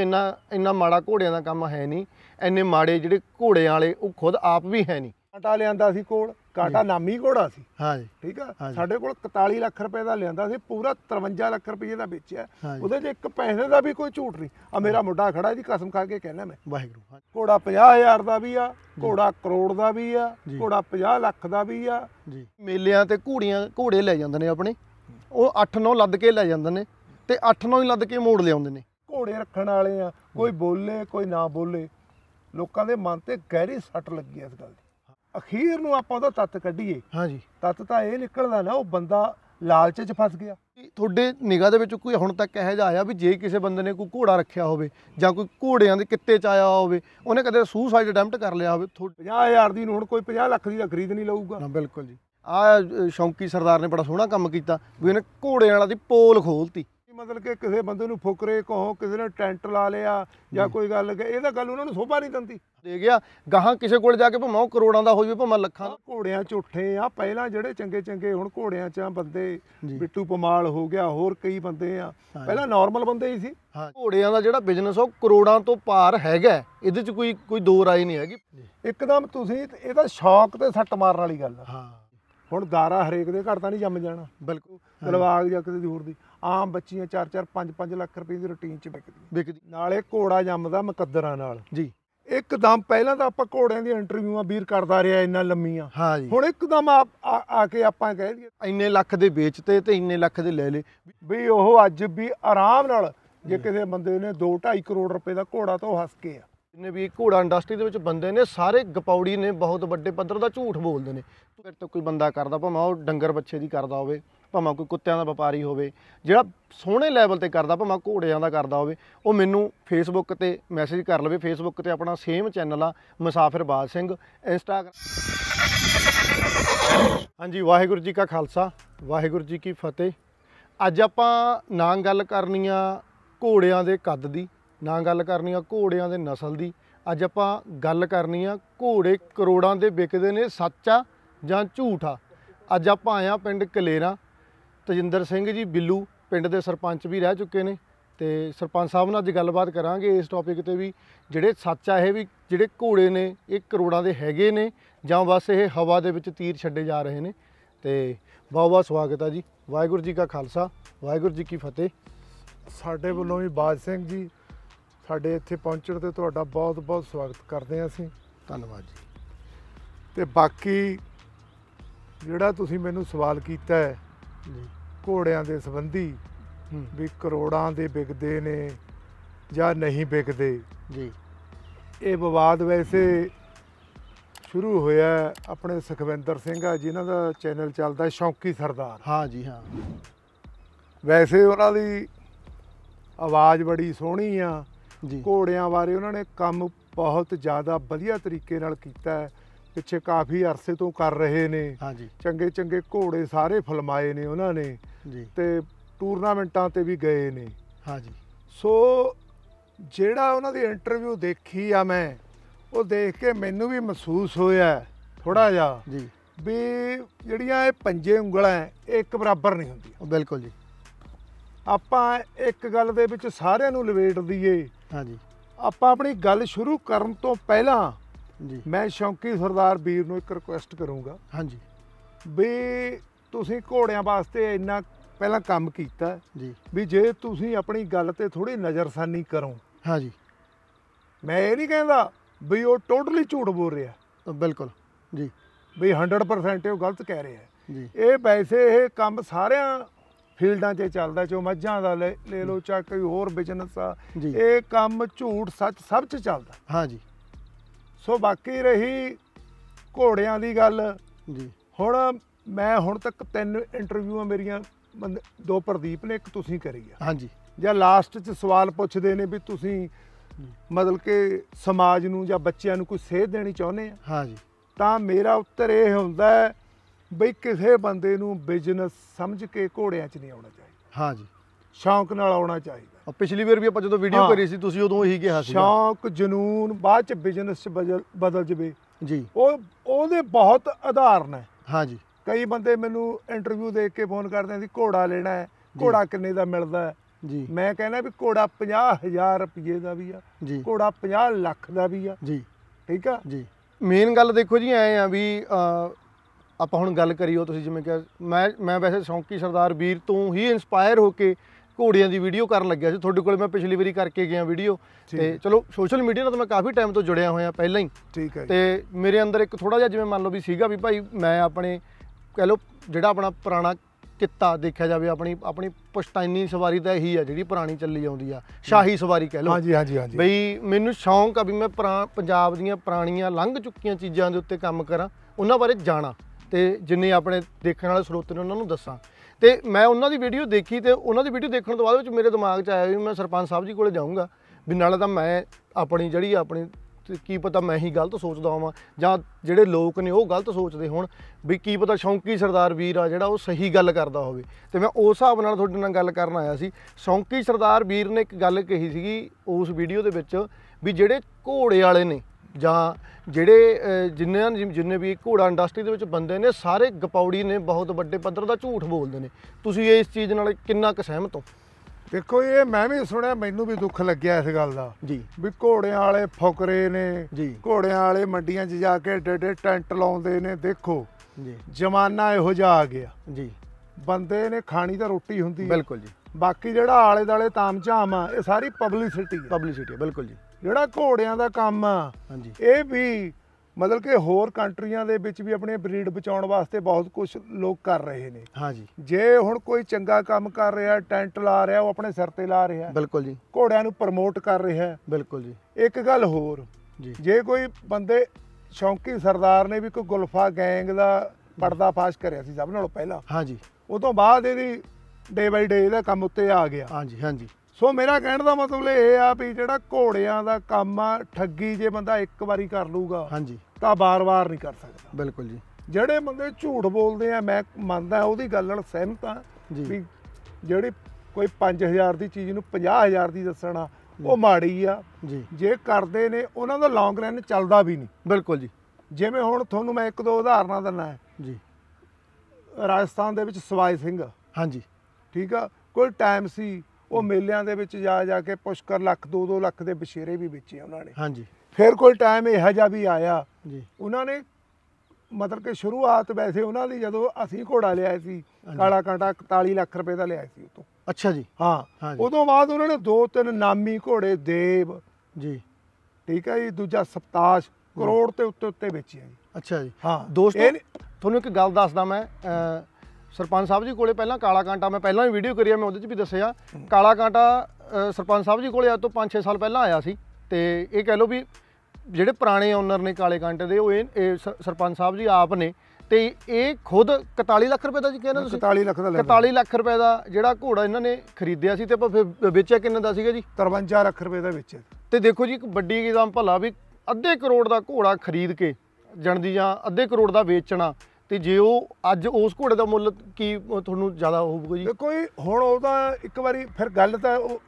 ਇੰਨਾ ਇੰਨਾ ਮਾੜਾ ਘੋੜਿਆਂ ਦਾ ਕੰਮ ਹੈ ਨਹੀਂ ਐਨੇ ਮਾੜੇ ਜਿਹੜੇ ਘੋੜਿਆਂ ਵਾਲੇ ਉਹ ਖੁਦ ਆਪ ਵੀ ਹੈ ਨਹੀਂ ਕਾਟਾ ਲਿਆਂਦਾ ਸੀ ਕੋਲ ਕਾਟਾ ਨਾਮੀ ਘੋੜਾ ਸੀ ਹਾਂਜੀ ਠੀਕ ਆ ਸਾਡੇ ਕੋਲ 41 ਲੱਖ ਰੁਪਏ ਦਾ ਲਿਆਂਦਾ ਸੀ ਪੂਰਾ 53 ਲੱਖ ਰੁਪਏ ਦਾ ਵੇਚਿਆ ਉਹਦੇ 'ਚ ਇੱਕ ਪੈਸੇ ਦਾ ਵੀ ਕੋਈ ਝੂਠ ਨਹੀਂ ਆ ਮੇਰਾ ਮੁੰਡਾ ਖੜਾ ਜੀ ਕਸਮ ਖਾ ਕੇ ਕਹਿੰਦਾ ਮੈਂ ਵਾਹਿਗੁਰੂ ਘੋੜਾ 50000 ਦਾ ਵੀ ਆ ਘੋੜਾ ਕਰੋੜ ਦਾ ਵੀ ਆ ਘੋੜਾ 50 ਲੱਖ ਦਾ ਵੀ ਆ ਜੀ ਮੇਲਿਆਂ ਤੇ ਘੂੜੀਆਂ ਘੋੜੇ ਲੈ ਜਾਂਦੇ ਨੇ ਆਪਣੇ ਉਹ 8-9 ਲੱਦ ਕੇ ਲੈ ਜਾਂਦੇ ਨੇ ਤੇ 8-9 ਹੀ ਲੱਦ ਕੇ ਮੋੜ ਲਿਆਉਂਦੇ ਨੇ ਘੋੜੇ ਰੱਖਣ ਵਾਲੇ ਆ ਕੋਈ ਬੋਲੇ ਕੋਈ ਨਾ ਬੋਲੇ ਲੋਕਾਂ ਦੇ ਮਨ ਤੇ ਗਹਿਰੀ ਸੱਟ ਲੱਗੀ ਇਸ ਗੱਲ ਦੀ ਅਖੀਰ ਨੂੰ ਆਪਾਂ ਉਹਦਾ ਤੱਤ ਕੱਢੀਏ ਹਾਂਜੀ ਤੱਤ ਤਾਂ ਇਹ ਨਿਕਲਦਾ ਨਾ ਉਹ ਬੰਦਾ ਲਾਲਚ 'ਚ ਫਸ ਗਿਆ ਤੁਹਾਡੇ ਨਿਗਾਹ ਦੇ ਵਿੱਚ ਕੋਈ ਹੁਣ ਤੱਕ ਇਹੋ ਜਿਹਾ ਆਇਆ ਵੀ ਜੇ ਕਿਸੇ ਬੰਦੇ ਨੇ ਕੋਈ ਘੋੜਾ ਰੱਖਿਆ ਹੋਵੇ ਜਾਂ ਕੋਈ ਘੋੜਿਆਂ ਦੇ ਕਿੱਤੇ 'ਚ ਆਇਆ ਹੋਵੇ ਉਹਨੇ ਕਦੇ ਸੂਸਾਈਡ ਅਟੈਂਪਟ ਕਰ ਲਿਆ ਹੋਵੇ 50000 ਦੀ ਨੂੰ ਹੁਣ ਕੋਈ 50 ਲੱਖ ਦੀ ਖਰੀਦ ਨਹੀਂ ਲਊਗਾ ਨਾ ਬਿਲਕੁਲ ਜੀ ਆ ਸ਼ੌਂਕੀ ਸਰਦਾਰ ਨੇ ਬੜਾ ਸੋਹਣਾ ਕੰਮ ਕੀਤਾ ਵੀ ਇਹਨੇ ਘੋੜੇ ਵਾਲਾ ਦੀ ਪੋਲ ਖੋਲਤੀ ਮਤਲਬ ਕਿ ਕਿਸੇ ਬੰਦੇ ਨੂੰ ਫੁਕਰੇ ਕਹੋ ਕਿਸੇ ਨੇ ਟੈਂਟ ਲਾ ਲਿਆ ਜਾਂ ਕੋਈ ਗੱਲ ਕਿ ਇਹ ਤਾਂ ਗੱਲ ਉਹਨਾਂ ਨੂੰ ਸੋਭਾ ਨਹੀਂ ਦਿੰਦੀ ਦੇ ਗਿਆ ਗਾਹਾਂ ਕਿਸੇ ਕੋਲ ਜਾ ਕੇ ਭਾਵੇਂ ਉਹ ਕਰੋੜਾਂ ਦਾ ਹੋ ਭਮਾ ਲੱਖਾਂ ਦਾ ਘੋੜਿਆਂ ਝੂਠੇ ਆ ਪਹਿਲਾਂ ਜਿਹੜੇ ਚੰਗੇ ਚੰਗੇ ਹੁਣ ਘੋੜਿਆਂ 'ਚ ਆ ਬੰਦੇ ਬਿੱਟੂ ਪਮਾਲ ਹੋ ਗਿਆ ਹੋਰ ਕਈ ਬੰਦੇ ਆ ਪਹਿਲਾਂ ਨਾਰਮਲ ਬੰਦੇ ਹੀ ਸੀ ਘੋੜਿਆਂ ਦਾ ਜਿਹੜਾ ਬਿਜ਼ਨਸ ਉਹ ਕਰੋੜਾਂ ਤੋਂ ਪਾਰ ਹੈਗਾ ਇਹਦੇ 'ਚ ਕੋਈ ਕੋਈ ਦੋ ਰਾਏ ਨਹੀਂ ਹੈਗੀ ਇੱਕਦਮ ਤੁਸੀਂ ਇਹਦਾ ਸ਼ੌਕ ਤੇ ਸੱਟ ਮਾਰਨ ਵਾਲੀ ਗੱਲ ਆ ਹਾਂ ਹੁਣ ਦਾਰਾ ਹਰੇਕ ਦੇ ਘਰ ਤਾਂ ਨਹੀਂ ਜੰਮ ਜਾਣਾ ਬਿਲਕੁਲ ਤਲਵਾਗ ਜਾਂ ਕਿਸੇ ਦੀ ਹੋਰ ਦੀ ਆਮ ਬੱਚੀਆਂ 4-4 5-5 ਲੱਖ ਰੁਪਏ ਦੀ ਰੁਟੀਨ 'ਚ ਵਿਕਦੀ ਵਿਕਦੀ ਨਾਲੇ ਘੋੜਾ ਜੰਮਦਾ ਮੁਕੱਦਰਾਂ ਨਾਲ ਜੀ ਇੱਕਦਮ ਪਹਿਲਾਂ ਤਾਂ ਆਪਾਂ ਘੋੜਿਆਂ ਦੀ ਇੰਟਰਵਿਊਆਂ ਵੀਰ ਕਰਦਾ ਰਿਹਾ ਇੰਨਾ ਲੰਮੀਆਂ ਹਾਂ ਜੀ ਹੁਣ ਇੱਕਦਮ ਆ ਆ ਕੇ ਆਪਾਂ ਕਹਿ ਲਈਏ ਇੰਨੇ ਲੱਖ ਦੇ ਵੇਚਤੇ ਤੇ ਇੰਨੇ ਲੱਖ ਦੇ ਲੈ ਲੇ ਵੀ ਉਹ ਅੱਜ ਵੀ ਆਰਾਮ ਨਾਲ ਜੇ ਕਿਸੇ ਬੰਦੇ ਨੇ 2 2.5 ਕਰੋੜ ਰੁਪਏ ਦਾ ਘੋੜਾ ਤਾਂ ਉਹ ਹੱਸ ਕੇ ਆ ਜਿੰਨੇ ਵੀ ਘੋੜਾ ਇੰਡਸਟਰੀ ਦੇ ਵਿੱਚ ਬੰਦੇ ਨੇ ਸਾਰੇ ਗਪੌੜੀ ਨੇ ਬਹੁਤ ਵੱਡੇ ਪੱਧਰ ਦਾ ਝੂਠ ਬੋਲਦੇ ਨੇ ਫਿਰ ਤਾਂ ਕੋਈ ਬੰਦਾ ਕਰਦਾ ਭਾਵੇਂ ਉਹ ਡੰਗਰ ਬੱਚੇ ਦੀ ਕਰਦਾ ਹੋਵੇ ਭਾਵੇਂ ਕੋਈ ਕੁੱਤਿਆਂ ਦਾ ਵਪਾਰੀ ਹੋਵੇ ਜਿਹੜਾ ਸੋਹਣੇ ਲੈਵਲ ਤੇ ਕਰਦਾ ਭਾਵੇਂ ਘੋੜਿਆਂ ਦਾ ਕਰਦਾ ਹੋਵੇ ਉਹ ਮੈਨੂੰ ਫੇਸਬੁੱਕ ਤੇ ਮੈਸੇਜ ਕਰ ਲਵੇ ਫੇਸਬੁੱਕ ਤੇ ਆਪਣਾ ਸੇਮ ਚੈਨਲ ਆ ਮੁਸਾਫਿਰ ਬਾਦ ਸਿੰਘ ਇੰਸਟਾਗ੍ਰਾਮ ਹਾਂਜੀ ਵਾਹਿਗੁਰੂ ਜੀ ਕਾ ਖਾਲਸਾ ਵਾਹਿਗੁਰੂ ਜੀ ਕੀ ਫਤਿਹ ਅੱਜ ਆਪਾਂ ਨਾ ਗੱਲ ਕਰਨੀ ਆ ਘੋੜਿਆਂ ਦੇ ਕੱਦ ਦੀ ਨਾ ਗੱਲ ਕਰਨੀ ਆ ਘੋੜਿਆਂ ਦੇ ਨਸਲ ਦੀ ਅੱਜ ਆਪਾਂ ਗੱਲ ਕਰਨੀ ਆ ਘੋੜੇ ਕਰੋੜਾਂ ਦੇ ਵਿਕਦੇ ਨੇ ਸੱਚਾ ਜਾਂ ਝੂਠਾ ਅੱਜ ਆਪਾਂ ਆਇਆ ਪਿੰਡ ਕਲੇਰਾ ਤਜਿੰਦਰ ਸਿੰਘ ਜੀ ਬਿੱਲੂ ਪਿੰਡ ਦੇ ਸਰਪੰਚ ਵੀ ਰਹਿ ਚੁੱਕੇ ਨੇ ਤੇ ਸਰਪੰਚ ਸਾਹਿਬ ਨਾਲ ਅੱਜ ਗੱਲਬਾਤ ਕਰਾਂਗੇ ਇਸ ਟੌਪਿਕ ਤੇ ਵੀ ਜਿਹੜੇ ਸੱਚ ਆ ਇਹ ਵੀ ਜਿਹੜੇ ਘੋੜੇ ਨੇ ਇਹ ਕਰੋੜਾਂ ਦੇ ਹੈਗੇ ਨੇ ਜਾਂ ਬਸ ਇਹ ਹਵਾ ਦੇ ਵਿੱਚ ਤੀਰ ਛੱਡੇ ਜਾ ਰਹੇ ਨੇ ਤੇ ਬਹੁਤ ਬਹੁਤ ਸਵਾਗਤ ਆ ਜੀ ਵਾਹਿਗੁਰੂ ਜੀ ਕਾ ਖਾਲਸਾ ਵਾਹਿਗੁਰੂ ਜੀ ਕੀ ਫਤਿਹ ਸਾਡੇ ਵੱਲੋਂ ਵੀ ਬਾਜ ਸਿੰਘ ਜੀ ਸਾਡੇ ਇੱਥੇ ਪਹੁੰਚਣ ਤੇ ਤੁਹਾਡਾ ਬਹੁਤ ਬਹੁਤ ਸਵਾਗਤ ਕਰਦੇ ਹਾਂ ਅਸੀਂ ਧੰਨਵਾਦ ਜੀ ਤੇ ਬਾਕੀ ਜਿਹੜਾ ਤੁਸੀਂ ਮੈਨੂੰ ਸਵਾਲ ਕੀਤਾ ਹੈ ਜੀ ਘੋੜਿਆਂ ਦੇ ਸੰਬੰਧੀ ਵੀ ਕਰੋੜਾਂ ਦੇ ਵਿਕਦੇ ਨੇ ਜਾਂ ਨਹੀਂ ਵਿਕਦੇ ਜੀ ਇਹ ਵਿਵਾਦ ਵੈਸੇ ਸ਼ੁਰੂ ਹੋਇਆ ਆਪਣੇ ਸੁਖਵਿੰਦਰ ਸਿੰਘ ਆ ਜਿਨ੍ਹਾਂ ਦਾ ਚੈਨਲ ਚੱਲਦਾ ਸ਼ੌਂਕੀ ਸਰਦਾਰ ਹਾਂ ਜੀ ਹਾਂ ਵੈਸੇ ਉਹਨਾਂ ਦੀ ਆਵਾਜ਼ ਬੜੀ ਸੋਹਣੀ ਆ ਜੀ ਘੋੜਿਆਂ ਬਾਰੇ ਉਹਨਾਂ ਨੇ ਕੰਮ ਬਹੁਤ ਜ਼ਿਆਦਾ ਵਧੀਆ ਤਰੀਕੇ ਨਾਲ ਕੀਤਾ ਹੈ ਪਿੱਛੇ ਕਾਫੀ ਅਰਸੇ ਤੋਂ ਕਰ ਰਹੇ ਨੇ ਚੰਗੇ ਚੰਗੇ ਘੋੜੇ ਸਾਰੇ ਫਲਮਾਏ ਨੇ ਉਹਨਾਂ ਨੇ ਜੀ ਤੇ ਟੂਰਨਾਮੈਂਟਾਂ ਤੇ ਵੀ ਗਏ ਨੇ ਹਾਂਜੀ ਸੋ ਜਿਹੜਾ ਉਹਨਾਂ ਦੀ ਇੰਟਰਵਿਊ ਦੇਖੀ ਆ ਮੈਂ ਉਹ ਦੇਖ ਕੇ ਮੈਨੂੰ ਵੀ ਮਹਿਸੂਸ ਹੋਇਆ ਥੋੜਾ ਜਿਹਾ ਜੀ ਵੀ ਜਿਹੜੀਆਂ ਇਹ ਪੰਜੇ ਉਂਗਲਾਂ ਇੱਕ ਬਰਾਬਰ ਨਹੀਂ ਹੁੰਦੀ ਬਿਲਕੁਲ ਜੀ ਆਪਾਂ ਇੱਕ ਗੱਲ ਦੇ ਵਿੱਚ ਸਾਰਿਆਂ ਨੂੰ ਲਵੇਟ ਦਈਏ ਹਾਂਜੀ ਆਪਾਂ ਆਪਣੀ ਗੱਲ ਸ਼ੁਰੂ ਕਰਨ ਤੋਂ ਪਹਿਲਾਂ ਜੀ ਮੈਂ ਸ਼ੌਂਕੀ ਸਰਦਾਰ ਵੀਰ ਨੂੰ ਇੱਕ ਰਿਕੁਐਸਟ ਕਰੂੰਗਾ ਹਾਂਜੀ ਵੀ ਤੁਸੀਂ ਘੋੜਿਆਂ ਵਾਸਤੇ ਇੰਨਾ ਪਹਿਲਾਂ ਕੰਮ ਕੀਤਾ ਜੀ ਵੀ ਜੇ ਤੁਸੀਂ ਆਪਣੀ ਗੱਲ ਤੇ ਥੋੜੀ ਨਜ਼ਰਸਾਨੀ ਕਰੋ ਹਾਂਜੀ ਮੈਂ ਇਹ ਨਹੀਂ ਕਹਿੰਦਾ ਵੀ ਉਹ ਟੋਟਲੀ ਝੂਠ ਬੋਲ ਰਿਹਾ ਬਿਲਕੁਲ ਜੀ ਵੀ 100% ਉਹ ਗਲਤ ਕਹਿ ਰਿਹਾ ਜੀ ਇਹ ਪੈਸੇ ਇਹ ਕੰਮ ਸਾਰਿਆਂ ਫੀਲਡਾਂ 'ਚ ਚੱਲਦਾ ਚੋ ਮੱਝਾਂ ਦਾ ਲੈ ਲੋ ਚਾ ਕੋਈ ਹੋਰ ਬਿਜ਼ਨਸ ਆ ਇਹ ਕੰਮ ਝੂਠ ਸੱਚ ਸਭ 'ਚ ਚੱਲਦਾ ਹਾਂਜੀ ਸੋ ਬਾਕੀ ਰਹੀ ਘੋੜਿਆਂ ਦੀ ਗੱਲ ਜੀ ਹੁਣ ਮੈਂ ਹੁਣ ਤੱਕ ਤਿੰਨ ਇੰਟਰਵਿਊਆਂ ਮੇਰੀਆਂ ਦੋ ਪ੍ਰਦੀਪ ਨੇ ਇੱਕ ਤੁਸੀਂ ਕਰੀ ਆ ਹਾਂਜੀ ਜਾਂ ਲਾਸਟ 'ਚ ਸਵਾਲ ਪੁੱਛਦੇ ਨੇ ਵੀ ਤੁਸੀਂ ਮਤਲਬ ਕਿ ਸਮਾਜ ਨੂੰ ਜਾਂ ਬੱਚਿਆਂ ਨੂੰ ਕੋਈ ਸੇਧ ਦੇਣੀ ਚਾਹੁੰਦੇ ਆ ਹਾਂਜੀ ਤਾਂ ਮੇਰਾ ਉੱਤਰ ਇਹ ਹੁੰਦਾ ਬਈ ਕਿਸੇ ਬੰਦੇ ਨੂੰ ਬਿਜ਼ਨਸ ਸਮਝ ਕੇ ਘੋੜਿਆਂ 'ਚ ਨਹੀਂ ਆਉਣਾ ਚਾਹੀਦਾ ਹਾਂਜੀ ਸ਼ੌਂਕ ਨਾਲ ਆਉਣਾ ਚਾਹੀਦਾ ਪਿਛਲੀ ਵਾਰ ਵੀ ਆਪਾਂ ਜਦੋਂ ਵੀਡੀਓ ਕਰੀ ਸੀ ਤੁਸੀਂ ਉਦੋਂ ਇਹੀ ਕਿਹਾ ਸੀ ਸ਼ੌਂਕ ਜਨੂਨ ਬਾਅਦ 'ਚ ਬਿਜ਼ਨਸ 'ਚ ਬਦਲ ਜਵੇ ਜੀ ਉਹ ਉਹਦੇ ਬਹੁਤ ਆਧਾਰ ਨੇ ਹਾਂਜੀ ਕਈ ਬੰਦੇ ਮੈਨੂੰ ਇੰਟਰਵਿਊ ਦੇਖ ਕੇ ਫੋਨ ਕਰਦੇ ਸੀ ਘੋੜਾ ਲੈਣਾ ਹੈ ਘੋੜਾ ਕਿੰਨੇ ਦਾ ਮਿਲਦਾ ਹੈ ਜੀ ਮੈਂ ਕਹਿੰਦਾ ਵੀ ਘੋੜਾ 50000 ਰੁਪਏ ਦਾ ਵੀ ਆ ਘੋੜਾ 50 ਲੱਖ ਦਾ ਵੀ ਆ ਜੀ ਠੀਕ ਆ ਜੀ ਮੇਨ ਗੱਲ ਦੇਖੋ ਜੀ ਐ ਆ ਵੀ ਆਪਾਂ ਹੁਣ ਗੱਲ ਕਰੀਓ ਤੁਸੀਂ ਜਿਵੇਂ ਕਿ ਮੈਂ ਮੈਂ ਵੈਸੇ ਸ਼ੌਂਕੀ ਸਰਦਾਰ ਵੀਰ ਤੋਂ ਹੀ ਇਨਸਪਾਇਰ ਹੋ ਕੇ ਘੋੜਿਆਂ ਦੀ ਵੀਡੀਓ ਕਰਨ ਲੱਗਿਆ ਸੀ ਤੁਹਾਡੇ ਕੋਲ ਮੈਂ ਪਿਛਲੀ ਵਾਰੀ ਕਰਕੇ ਗਿਆ ਵੀਡੀਓ ਤੇ ਚਲੋ ਸੋਸ਼ਲ ਮੀਡੀਆ ਨਾਲ ਤਾਂ ਮੈਂ ਕਾਫੀ ਟਾਈਮ ਤੋਂ ਜੁੜਿਆ ਹੋਇਆ ਪਹਿਲਾਂ ਹੀ ਠੀਕ ਹੈ ਤੇ ਮੇਰੇ ਅੰਦਰ ਇੱਕ ਥੋੜਾ ਜਿਹਾ ਜਿਵੇਂ ਮੰਨ ਲਓ ਵੀ ਸੀਗਾ ਵੀ ਭਾਈ ਮੈਂ ਆਪਣੇ ਕਹ ਲਓ ਜਿਹੜਾ ਆਪਣਾ ਪੁਰਾਣਾ ਕਿੱਤਾ ਦੇਖਿਆ ਜਾਵੇ ਆਪਣੀ ਆਪਣੀ ਪਸ਼ਤਾਨੀ ਸਵਾਰੀ ਤਾਂ ਇਹੀ ਆ ਜਿਹੜੀ ਪੁਰਾਣੀ ਚੱਲੀ ਆਉਂਦੀ ਆ ਸ਼ਾਹੀ ਸਵਾਰੀ ਕਹ ਲਓ ਹਾਂਜੀ ਹਾਂਜੀ ਹਾਂਜੀ ਬਈ ਮੈਨੂੰ ਸ਼ੌਂਕ ਆ ਵੀ ਮੈਂ ਪੰਜਾਬ ਦੀਆਂ ਪੁਰਾਣੀਆਂ ਲੰਘ ਚੁੱਕੀਆਂ ਚੀਜ਼ਾਂ ਦੇ ਉੱਤੇ ਕੰਮ ਕਰਾਂ ਉਹਨਾਂ ਬਾਰੇ ਜਾਣਾ ਤੇ ਜਿੰਨੇ ਆਪਣੇ ਦੇਖਣ ਵਾਲੇ ਸਰੋਤ ਨੇ ਉਹਨਾਂ ਨੂੰ ਦੱਸਾਂ ਤੇ ਮੈਂ ਉਹਨਾਂ ਦੀ ਵੀਡੀਓ ਦੇਖੀ ਤੇ ਉਹਨਾਂ ਦੀ ਵੀਡੀਓ ਦੇਖਣ ਤੋਂ ਬਾਅਦ ਵਿੱਚ ਮੇਰੇ ਦਿਮਾਗ 'ਚ ਆਇਆ ਵੀ ਮੈਂ ਸਰਪੰਚ ਸਾਹਿਬ ਜੀ ਕੋਲੇ ਜਾਊਂਗਾ ਵੀ ਨਾਲੇ ਤਾਂ ਮੈਂ ਆਪਣੀ ਜਿਹੜੀ ਆਪਣੀ ਕੀ ਪਤਾ ਮੈਂ ਹੀ ਗਲਤ ਸੋਚਦਾ ਹਾਂ ਜਾਂ ਜਿਹੜੇ ਲੋਕ ਨੇ ਉਹ ਗਲਤ ਸੋਚਦੇ ਹੋਣ ਵੀ ਕੀ ਪਤਾ ਸ਼ੌਂਕੀ ਸਰਦਾਰ ਵੀਰ ਆ ਜਿਹੜਾ ਉਹ ਸਹੀ ਗੱਲ ਕਰਦਾ ਹੋਵੇ ਤੇ ਮੈਂ ਉਸ ਹਿਸਾਬ ਨਾਲ ਤੁਹਾਡੇ ਨਾਲ ਗੱਲ ਕਰਨ ਆਇਆ ਸੀ ਸ਼ੌਂਕੀ ਸਰਦਾਰ ਵੀਰ ਨੇ ਇੱਕ ਗੱਲ ਕਹੀ ਸੀਗੀ ਉਸ ਵੀਡੀਓ ਦੇ ਵਿੱਚ ਵੀ ਜਿਹੜੇ ਘੋੜੇ ਵਾਲੇ ਨੇ ਜਾਂ ਜਿਹੜੇ ਜਿੰਨੇ ਜਿੰਨੇ ਵੀ ਘੋੜਾ ਇੰਡਸਟਰੀ ਦੇ ਵਿੱਚ ਬੰਦੇ ਨੇ ਸਾਰੇ ਗਪੌੜੀ ਨੇ ਬਹੁਤ ਵੱਡੇ ਪੱਧਰ ਦਾ ਝੂਠ ਬੋਲਦੇ ਨੇ ਤੁਸੀਂ ਇਸ ਚੀਜ਼ ਨਾਲ ਕਿੰਨਾ ਕੁ ਸਹਿਮਤ ਹੋ ਦੇਖੋ ਇਹ ਮੈਂ ਵੀ ਸੁਣਿਆ ਮੈਨੂੰ ਵੀ ਦੁੱਖ ਲੱਗਿਆ ਇਸ ਗੱਲ ਦਾ ਜੀ ਵੀ ਘੋੜਿਆਂ ਵਾਲੇ ਫੁਕਰੇ ਨੇ ਜੀ ਘੋੜਿਆਂ ਵਾਲੇ ਮੰਡੀਆਂ 'ਚ ਜਾ ਕੇ ਡੇਡੇ ਟੈਂਟ ਲਾਉਂਦੇ ਨੇ ਦੇਖੋ ਜੀ ਜਮਾਨਾ ਇਹੋ ਜਿਹਾ ਆ ਗਿਆ ਜੀ ਬੰਦੇ ਨੇ ਖਾਣੀ ਤਾਂ ਰੋਟੀ ਹੁੰਦੀ ਹੈ ਬਿਲਕੁਲ ਜੀ ਬਾਕੀ ਜਿਹੜਾ ਆਲੇ ਦਾਲੇ ਤਾਮ ਝਾਮ ਆ ਇਹ ਸਾਰੀ ਪਬਲਿਸਿਟੀ ਹੈ ਪਬਲਿਸਿਟੀ ਹੈ ਬਿਲਕੁਲ ਜੀ ਜਿਹੜਾ ਘੋੜਿਆਂ ਦਾ ਕੰਮ ਆ ਹਾਂਜੀ ਇਹ ਵੀ ਮਤਲਬ ਕਿ ਹੋਰ ਕੰਟਰੀਆਂ ਦੇ ਵਿੱਚ ਵੀ ਆਪਣੇ ਬਰੀਡ ਬਚਾਉਣ ਵਾਸਤੇ ਬਹੁਤ ਕੁਝ ਲੋਕ ਕਰ ਰਹੇ ਨੇ ਹਾਂਜੀ ਜੇ ਹੁਣ ਕੋਈ ਚੰਗਾ ਕੰਮ ਕਰ ਰਿਹਾ ਟੈਂਟ ਲਾ ਰਿਹਾ ਉਹ ਆਪਣੇ ਸਿਰ ਤੇ ਲਾ ਰਿਹਾ ਬਿਲਕੁਲ ਜੀ ਘੋੜਿਆਂ ਨੂੰ ਪ੍ਰਮੋਟ ਕਰ ਰਿਹਾ ਬਿਲਕੁਲ ਜੀ ਇੱਕ ਗੱਲ ਹੋਰ ਜੀ ਜੇ ਕੋਈ ਬੰਦੇ ਸ਼ੌਂਕੀ ਸਰਦਾਰ ਨੇ ਵੀ ਕੋਈ ਗੁਲਫਾ ਗੈਂਗ ਦਾ ਪਰਦਾ ਫਾਸ਼ ਕਰਿਆ ਸੀ ਸਭ ਨਾਲੋਂ ਪਹਿਲਾਂ ਹਾਂਜੀ ਉਸ ਤੋਂ ਬਾਅਦ ਇਹਦੀ ਡੇ ਬਾਈ ਡੇ ਇਹਦਾ ਕੰਮ ਉੱਤੇ ਆ ਗਿਆ ਹਾਂਜੀ ਹਾਂਜੀ ਸੋ ਮੇਰਾ ਕਹਿਣ ਦਾ ਮਤਲਬ ਇਹ ਆ ਵੀ ਜਿਹੜਾ ਘੋੜਿਆਂ ਦਾ ਕੰਮ ਆ ਠੱਗੀ ਜੇ ਬੰਦਾ ਇੱਕ ਵਾਰੀ ਕਰ ਲੂਗਾ ਹਾਂਜੀ ਤਾਂ ਬਾਰ-ਬਾਰ ਨਹੀਂ ਕਰ ਸਕਦਾ ਬਿਲਕੁਲ ਜੀ ਜਿਹੜੇ ਬੰਦੇ ਝੂਠ ਬੋਲਦੇ ਆ ਮੈਂ ਮੰਨਦਾ ਉਹਦੀ ਗੱਲ ਨਾਲ ਸਹਿਮਤ ਆ ਵੀ ਜਿਹੜੇ ਕੋਈ 5000 ਦੀ ਚੀਜ਼ ਨੂੰ 50000 ਦੀ ਦੱਸਣਾ ਉਹ ਮਾੜੀ ਆ ਜੀ ਜੇ ਕਰਦੇ ਨੇ ਉਹਨਾਂ ਦਾ ਲੌਂਗ ਰਨ ਚੱਲਦਾ ਵੀ ਨਹੀਂ ਬਿਲਕੁਲ ਜੀ ਜਿਵੇਂ ਹੁਣ ਤੁਹਾਨੂੰ ਮੈਂ ਇੱਕ ਦੋ ਉਦਾਹਰਨਾਂ ਦਿੰਨਾ ਹੈ ਜੀ ਰਾਜਸਥਾਨ ਦੇ ਵਿੱਚ ਸਵਾਈ ਸਿੰਘ ਹਾਂਜੀ ਠੀਕ ਆ ਕੋਈ ਟਾਈਮ ਸੀ ਉਹ ਮੇਲਿਆਂ ਦੇ ਵਿੱਚ ਜਾ ਜਾ ਕੇ ਪੁਸ਼ਕਰ ਲੱਖ 2-2 ਲੱਖ ਦੇ ਬਸ਼ੇਰੇ ਵੀ ਵੇਚੇ ਉਹਨਾਂ ਨੇ ਹਾਂਜੀ ਫਿਰ ਕੋਈ ਟਾਈਮ ਇਹ ਜਾ ਵੀ ਆਇਆ ਜੀ ਉਹਨਾਂ ਨੇ ਮਤਲਬ ਕਿ ਸ਼ੁਰੂਆਤ ਵੈਸੇ ਉਹਨਾਂ ਲਈ ਜਦੋਂ ਅਸੀਂ ਘੋੜਾ ਲਿਆ ਸੀ ਕਾਲਾ ਕਾਂਟਾ 41 ਲੱਖ ਰੁਪਏ ਦਾ ਲਿਆ ਸੀ ਉਤੋਂ ਅੱਛਾ ਜੀ ਹਾਂ ਉਦੋਂ ਬਾਅਦ ਉਹਨਾਂ ਨੇ ਦੋ ਤਿੰਨ ਨਾਮੀ ਘੋੜੇ ਦੇਵ ਜੀ ਠੀਕ ਹੈ ਜੀ ਦੂਜਾ ਸਪਤਾਸ਼ ਕਰੋੜ ਤੇ ਉੱਤੇ ਉੱਤੇ ਵੇਚਿਆ ਜੀ ਅੱਛਾ ਜੀ ਹਾਂ ਦੋਸਤੋ ਤੁਹਾਨੂੰ ਇੱਕ ਗੱਲ ਦੱਸਦਾ ਮੈਂ ਸਰਪੰਚ ਸਾਹਿਬ ਜੀ ਕੋਲੇ ਪਹਿਲਾਂ ਕਾਲਾ ਕਾਂਟਾ ਮੈਂ ਪਹਿਲਾਂ ਵੀ ਵੀਡੀਓ ਕਰੀ ਆ ਮੈਂ ਉਹਦੇ 'ਚ ਵੀ ਦੱਸਿਆ ਕਾਲਾ ਕਾਂਟਾ ਸਰਪੰਚ ਸਾਹਿਬ ਜੀ ਕੋਲੇ ਅੱਜ ਤੋਂ 5-6 ਸਾਲ ਪਹਿਲਾਂ ਆਇਆ ਸੀ ਤੇ ਇਹ ਕਹਿ ਲਓ ਵੀ ਜਿਹੜੇ ਪੁਰਾਣੇ ਓਨਰ ਨੇ ਕਾਲੇ ਕੰਟੇ ਦੇ ਉਹ ਇਹ ਸਰਪੰਚ ਸਾਹਿਬ ਜੀ ਆਪ ਨੇ ਤੇ ਇਹ ਖੁਦ 41 ਲੱਖ ਰੁਪਏ ਦਾ ਜੀ ਕਹਿੰਦੇ ਤੁਸੀਂ 41 ਲੱਖ ਦਾ ਲੈ 41 ਲੱਖ ਰੁਪਏ ਦਾ ਜਿਹੜਾ ਘੋੜਾ ਇਹਨਾਂ ਨੇ ਖਰੀਦਿਆ ਸੀ ਤੇ ਆਪਾਂ ਫਿਰ ਵੇਚਿਆ ਕਿੰਨੇ ਦਾ ਸੀਗਾ ਜੀ 53 ਲੱਖ ਰੁਪਏ ਦਾ ਵੇਚਿਆ ਤੇ ਦੇਖੋ ਜੀ ਇੱਕ ਵੱਡੀ ਐਗਜ਼ਾਮਪਲ ਆ ਵੀ ਅੱਧੇ ਕਰੋੜ ਦਾ ਘੋੜਾ ਖਰੀਦ ਕੇ ਜਣਦੀ ਜਾਂ ਅੱਧੇ ਕਰੋੜ ਦਾ ਵੇਚਣਾ ਤੇ ਜੇ ਉਹ ਅੱਜ ਉਸ ਘੋੜੇ ਦਾ ਮੁੱਲ ਕੀ ਤੁਹਾਨੂੰ ਜ਼ਿਆਦਾ ਹੋਊਗਾ ਜੀ ਕੋਈ ਹੁਣ ਉਹਦਾ ਇੱਕ ਵਾਰੀ ਫਿਰ ਗੱਲ ਤਾਂ ਉਹ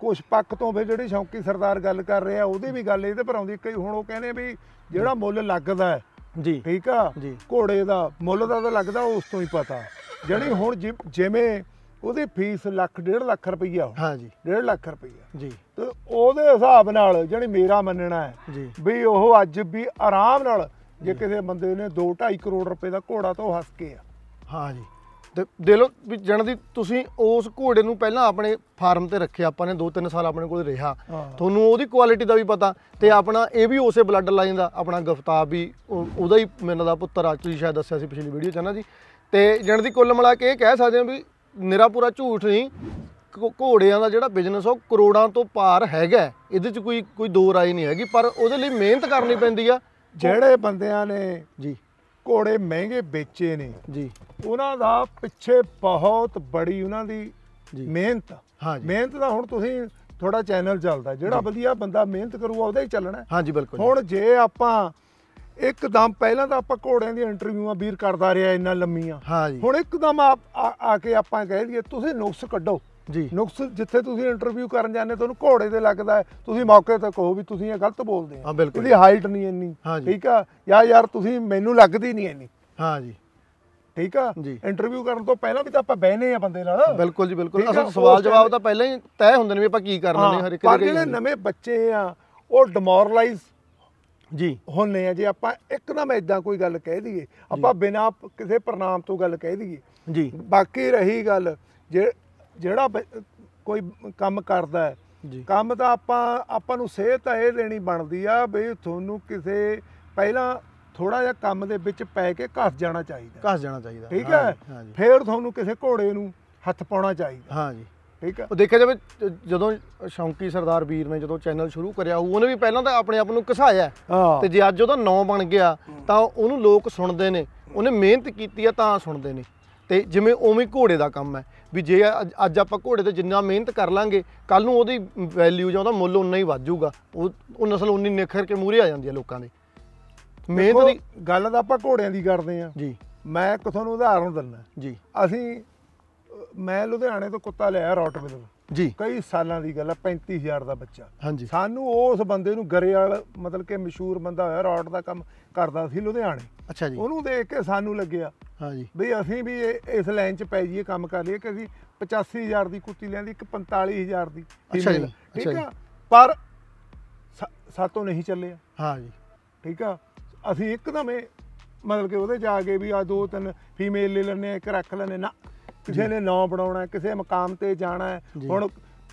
ਕੁਝ ਪੱਕ ਤੋਂ ਫਿਰ ਜਿਹੜੀ ਸ਼ੌਂਕੀ ਸਰਦਾਰ ਗੱਲ ਕਰ ਰਿਹਾ ਉਹਦੀ ਵੀ ਗੱਲ ਇਹਦੇ ਪਰ ਆਉਂਦੀ ਕਈ ਹੁਣ ਉਹ ਕਹਿੰਦੇ ਵੀ ਜਿਹੜਾ ਮੁੱਲ ਲੱਗਦਾ ਜੀ ਠੀਕ ਆ ਘੋੜੇ ਦਾ ਮੁੱਲ ਦਾ ਤਾਂ ਲੱਗਦਾ ਉਸ ਤੋਂ ਹੀ ਪਤਾ ਜਿਹੜੀ ਹੁਣ ਜਿਵੇਂ ਉਹਦੀ ਫੀਸ ਲੱਖ 1.5 ਲੱਖ ਰੁਪਈਆ ਹਾਂਜੀ 1.5 ਲੱਖ ਰੁਪਈਆ ਜੀ ਤੇ ਉਹਦੇ ਹਿਸਾਬ ਨਾਲ ਜਿਹੜੀ ਮੇਰਾ ਮੰਨਣਾ ਹੈ ਵੀ ਉਹ ਅੱਜ ਵੀ ਆਰਾਮ ਨਾਲ ਜੇ ਕਿਸੇ ਬੰਦੇ ਨੇ 2 2.5 ਕਰੋੜ ਰੁਪਏ ਦਾ ਘੋੜਾ ਤੋਂ ਹੱਸ ਕੇ ਆ ਹਾਂਜੀ ਤੇ ਦੇ ਲੋ ਵੀ ਜਣ ਦੀ ਤੁਸੀਂ ਉਸ ਘੋੜੇ ਨੂੰ ਪਹਿਲਾਂ ਆਪਣੇ ਫਾਰਮ ਤੇ ਰੱਖਿਆ ਆਪਾਂ ਨੇ 2-3 ਸਾਲ ਆਪਣੇ ਕੋਲ ਰਿਹਾ ਤੁਹਾਨੂੰ ਉਹਦੀ ਕੁਆਲਿਟੀ ਦਾ ਵੀ ਪਤਾ ਤੇ ਆਪਣਾ ਇਹ ਵੀ ਉਸੇ ਬਲੱਡ ਲਾਈਨ ਦਾ ਆਪਣਾ ਗਫਤਾਬ ਵੀ ਉਹਦਾ ਹੀ ਮੈਨਾਂ ਦਾ ਪੁੱਤਰ ਆ ਤੁਸੀਂ ਸ਼ਾਇਦ ਦੱਸਿਆ ਸੀ ਪਿਛਲੀ ਵੀਡੀਓ 'ਚ ਨਾ ਜੀ ਤੇ ਜਣ ਦੀ ਕੁੱਲ ਮਿਲਾ ਕੇ ਇਹ ਕਹਿ ਸਕਦੇ ਹਾਂ ਵੀ ਨਿਰਾਪੂਰਾ ਪੂਰਾ ਝੂਠ ਨਹੀਂ ਘੋੜਿਆਂ ਦਾ ਜਿਹੜਾ ਬਿਜ਼ਨਸ ਉਹ ਕਰੋੜਾਂ ਤੋਂ ਪਾਰ ਹੈਗਾ ਇਹਦੇ 'ਚ ਕੋਈ ਕੋਈ ਦੋ ਰਾਏ ਨਹੀਂ ਹੈਗੀ ਪਰ ਉਹਦੇ ਲਈ ਮਿਹਨਤ ਕਰਨੀ ਪੈਂਦੀ ਆ ਜਿਹੜੇ ਬੰਦਿਆਂ ਨੇ ਜੀ ਘੋੜੇ ਮਹਿੰਗੇ ਵੇਚੇ ਨੇ ਜੀ ਉਹਨਾਂ ਦਾ ਪਿੱਛੇ ਬਹੁਤ ਬੜੀ ਉਹਨਾਂ ਦੀ ਜੀ ਮਿਹਨਤ ਹਾਂ ਮਿਹਨਤ ਦਾ ਹੁਣ ਤੁਸੀਂ ਥੋੜਾ ਚੈਨਲ ਚੱਲਦਾ ਜਿਹੜਾ ਵਧੀਆ ਬੰਦਾ ਮਿਹਨਤ ਕਰੂਗਾ ਉਹਦਾ ਹੀ ਚੱਲਣਾ ਹਾਂਜੀ ਬਿਲਕੁਲ ਹੁਣ ਜੇ ਆਪਾਂ ਇੱਕਦਮ ਪਹਿਲਾਂ ਤਾਂ ਆਪਾਂ ਘੋੜਿਆਂ ਦੀ ਇੰਟਰਵਿਊਆਂ ਵੀਰ ਕਰਦਾ ਰਿਹਾ ਇੰਨਾ ਲੰਮੀਆਂ ਹੁਣ ਇੱਕਦਮ ਆ ਕੇ ਆਪਾਂ ਕਹਿ ਦਈਏ ਤੁਸੀਂ ਨੁਕਸ ਕੱਢੋ ਜੀ ਨੁਕਸ ਜਿੱਥੇ ਤੁਸੀਂ ਇੰਟਰਵਿਊ ਕਰਨ ਜਾਂਦੇ ਤੁਹਾਨੂੰ ਘੋੜੇ ਤੇ ਲੱਗਦਾ ਹੈ ਤੁਸੀਂ ਮੌਕੇ ਤੇ ਕਹੋ ਵੀ ਤੁਸੀਂ ਇਹ ਗਲਤ ਬੋਲਦੇ ਆ ਇਹਦੀ ਹਾਈਟ ਨਹੀਂ ਇੰਨੀ ਠੀਕ ਆ ਯਾ ਯਾਰ ਤੁਸੀਂ ਮੈਨੂੰ ਲੱਗਦੀ ਨਹੀਂ ਇੰਨੀ ਹਾਂ ਜੀ ਠੀਕ ਆ ਇੰਟਰਵਿਊ ਕਰਨ ਤੋਂ ਪਹਿਲਾਂ ਵੀ ਤਾਂ ਆਪਾਂ ਬਹਿਨੇ ਆ ਬੰਦੇ ਨਾਲ ਬਿਲਕੁਲ ਜੀ ਬਿਲਕੁਲ ਅਸਲ ਸਵਾਲ ਜਵਾਬ ਤਾਂ ਪਹਿਲਾਂ ਹੀ ਤੈਅ ਹੁੰਦੇ ਨੇ ਵੀ ਆਪਾਂ ਕੀ ਕਰਨਾ ਨੇ ਹਰ ਇੱਕ ਦੇ ਪਰ ਜਿਹੜੇ ਨਵੇਂ ਬੱਚੇ ਆ ਉਹ ਡਿਮੋਰਲਾਈਜ਼ ਜੀ ਹੁੰਨੇ ਆ ਜੇ ਆਪਾਂ ਇੱਕ ਨਾ ਮੈਂ ਇਦਾਂ ਕੋਈ ਗੱਲ ਕਹਿ ਦਈਏ ਆਪਾਂ ਬਿਨਾ ਕਿਸੇ ਪ੍ਰਣਾਮ ਤੋਂ ਗੱਲ ਕਹਿ ਦਈਏ ਜੀ ਬਾਕੀ ਰਹੀ ਗੱਲ ਜੇ ਜਿਹੜਾ ਕੋਈ ਕੰਮ ਕਰਦਾ ਹੈ ਕੰਮ ਤਾਂ ਆਪਾਂ ਆਪਾਂ ਨੂੰ ਸਿਹਤ ਇਹ ਲੈਣੀ ਬਣਦੀ ਆ ਵੀ ਤੁਹਾਨੂੰ ਕਿਸੇ ਪਹਿਲਾਂ ਥੋੜਾ ਜਿਹਾ ਕੰਮ ਦੇ ਵਿੱਚ ਪੈ ਕੇ ਘਸ ਜਾਣਾ ਚਾਹੀਦਾ ਘਸ ਜਾਣਾ ਚਾਹੀਦਾ ਠੀਕ ਹੈ ਫੇਰ ਤੁਹਾਨੂੰ ਕਿਸੇ ਘੋੜੇ ਨੂੰ ਹੱਥ ਪਾਉਣਾ ਚਾਹੀਦਾ ਹਾਂਜੀ ਠੀਕ ਹੈ ਉਹ ਦੇਖਿਆ ਜਾਵੇ ਜਦੋਂ ਸ਼ੌਂਕੀ ਸਰਦਾਰ ਵੀਰ ਨੇ ਜਦੋਂ ਚੈਨਲ ਸ਼ੁਰੂ ਕਰਿਆ ਉਹਨੇ ਵੀ ਪਹਿਲਾਂ ਤਾਂ ਆਪਣੇ ਆਪ ਨੂੰ ਘਸਾਇਆ ਤੇ ਜੇ ਅੱਜ ਉਹਦਾ ਨੌ ਬਣ ਗਿਆ ਤਾਂ ਉਹਨੂੰ ਲੋਕ ਸੁਣਦੇ ਨੇ ਉਹਨੇ ਮਿਹਨਤ ਕੀਤੀ ਆ ਤਾਂ ਸੁਣਦੇ ਨੇ ਤੇ ਜਿਵੇਂ ਉਵੇਂ ਘੋੜੇ ਦਾ ਕੰਮ ਹੈ ਵੀ ਜੇ ਅੱਜ ਆਪਾਂ ਘੋੜੇ ਤੇ ਜਿੰਨਾ ਮਿਹਨਤ ਕਰ ਲਾਂਗੇ ਕੱਲ ਨੂੰ ਉਹਦੀ ਵੈਲਿਊ ਜਾਂ ਉਹਦਾ ਮੁੱਲ ਉਨਾ ਹੀ ਵਧੂਗਾ ਉਹ ਉਹ ਨਸਲ ਉਨੀ ਨਿਖਰ ਕੇ ਮੂਰੇ ਆ ਜਾਂਦੀ ਹੈ ਲੋਕਾਂ ਦੇ ਮਿਹਨਤ ਦੀ ਗੱਲ ਤਾਂ ਆਪਾਂ ਘੋੜਿਆਂ ਦੀ ਕਰਦੇ ਆ ਜੀ ਮੈਂ ਇੱਕ ਤੁਹਾਨੂੰ ਉਦਾਹਰਣ ਦਿੰਦਾ ਜੀ ਅਸੀਂ ਮੈਂ ਲੁਧਿਆਣੇ ਤੋਂ ਕੁੱਤਾ ਲਿਆ ਰੌਟਵਿਲਰ ਜੀ ਕਈ ਸਾਲਾਂ ਦੀ ਗੱਲ ਹੈ 35000 ਦਾ ਬੱਚਾ ਹਾਂਜੀ ਸਾਨੂੰ ਉਸ ਬੰਦੇ ਨੂੰ ਗਰੇਵਾਲ ਮਤਲਬ ਕਿ ਮਸ਼ਹੂਰ ਬੰਦਾ ਹੋਇਆ ਰੌਡ ਦਾ ਕੰਮ ਕਰਦਾ ਸੀ ਲੁਧਿਆਣੇ ਅੱਛਾ ਜੀ ਉਹਨੂੰ ਦੇਖ ਕੇ ਸਾਨੂੰ ਲੱਗਿਆ ਹਾਂਜੀ ਵੀ ਅਸੀਂ ਵੀ ਇਸ ਲਾਈਨ 'ਚ ਪੈ ਜਾਈਏ ਕੰਮ ਕਰ ਲਈਏ ਕਿ ਅਸੀਂ 85000 ਦੀ ਕੁੱਤੀ ਲੈਂਦੀ ਇੱਕ 45000 ਦੀ ਅੱਛਾ ਜੀ ਠੀਕ ਆ ਪਰ ਸਾਤੋਂ ਨਹੀਂ ਚੱਲਿਆ ਹਾਂਜੀ ਠੀਕ ਆ ਅਸੀਂ ਇੱਕਦਮੇ ਮਤਲਬ ਕਿ ਉਹਦੇ ਜਾ ਕੇ ਵੀ ਆ ਦੋ ਤਿੰਨ ਫੀਮੇਲ ਲੈ ਲੈਣੇ ਇੱਕ ਰੱਖ ਲੈਣੇ ਨਾ ਕਿਸੇ ਨੇ ਨਾਮ ਬਣਾਉਣਾ ਕਿਸੇ ਮਕਾਮ ਤੇ ਜਾਣਾ ਹੁਣ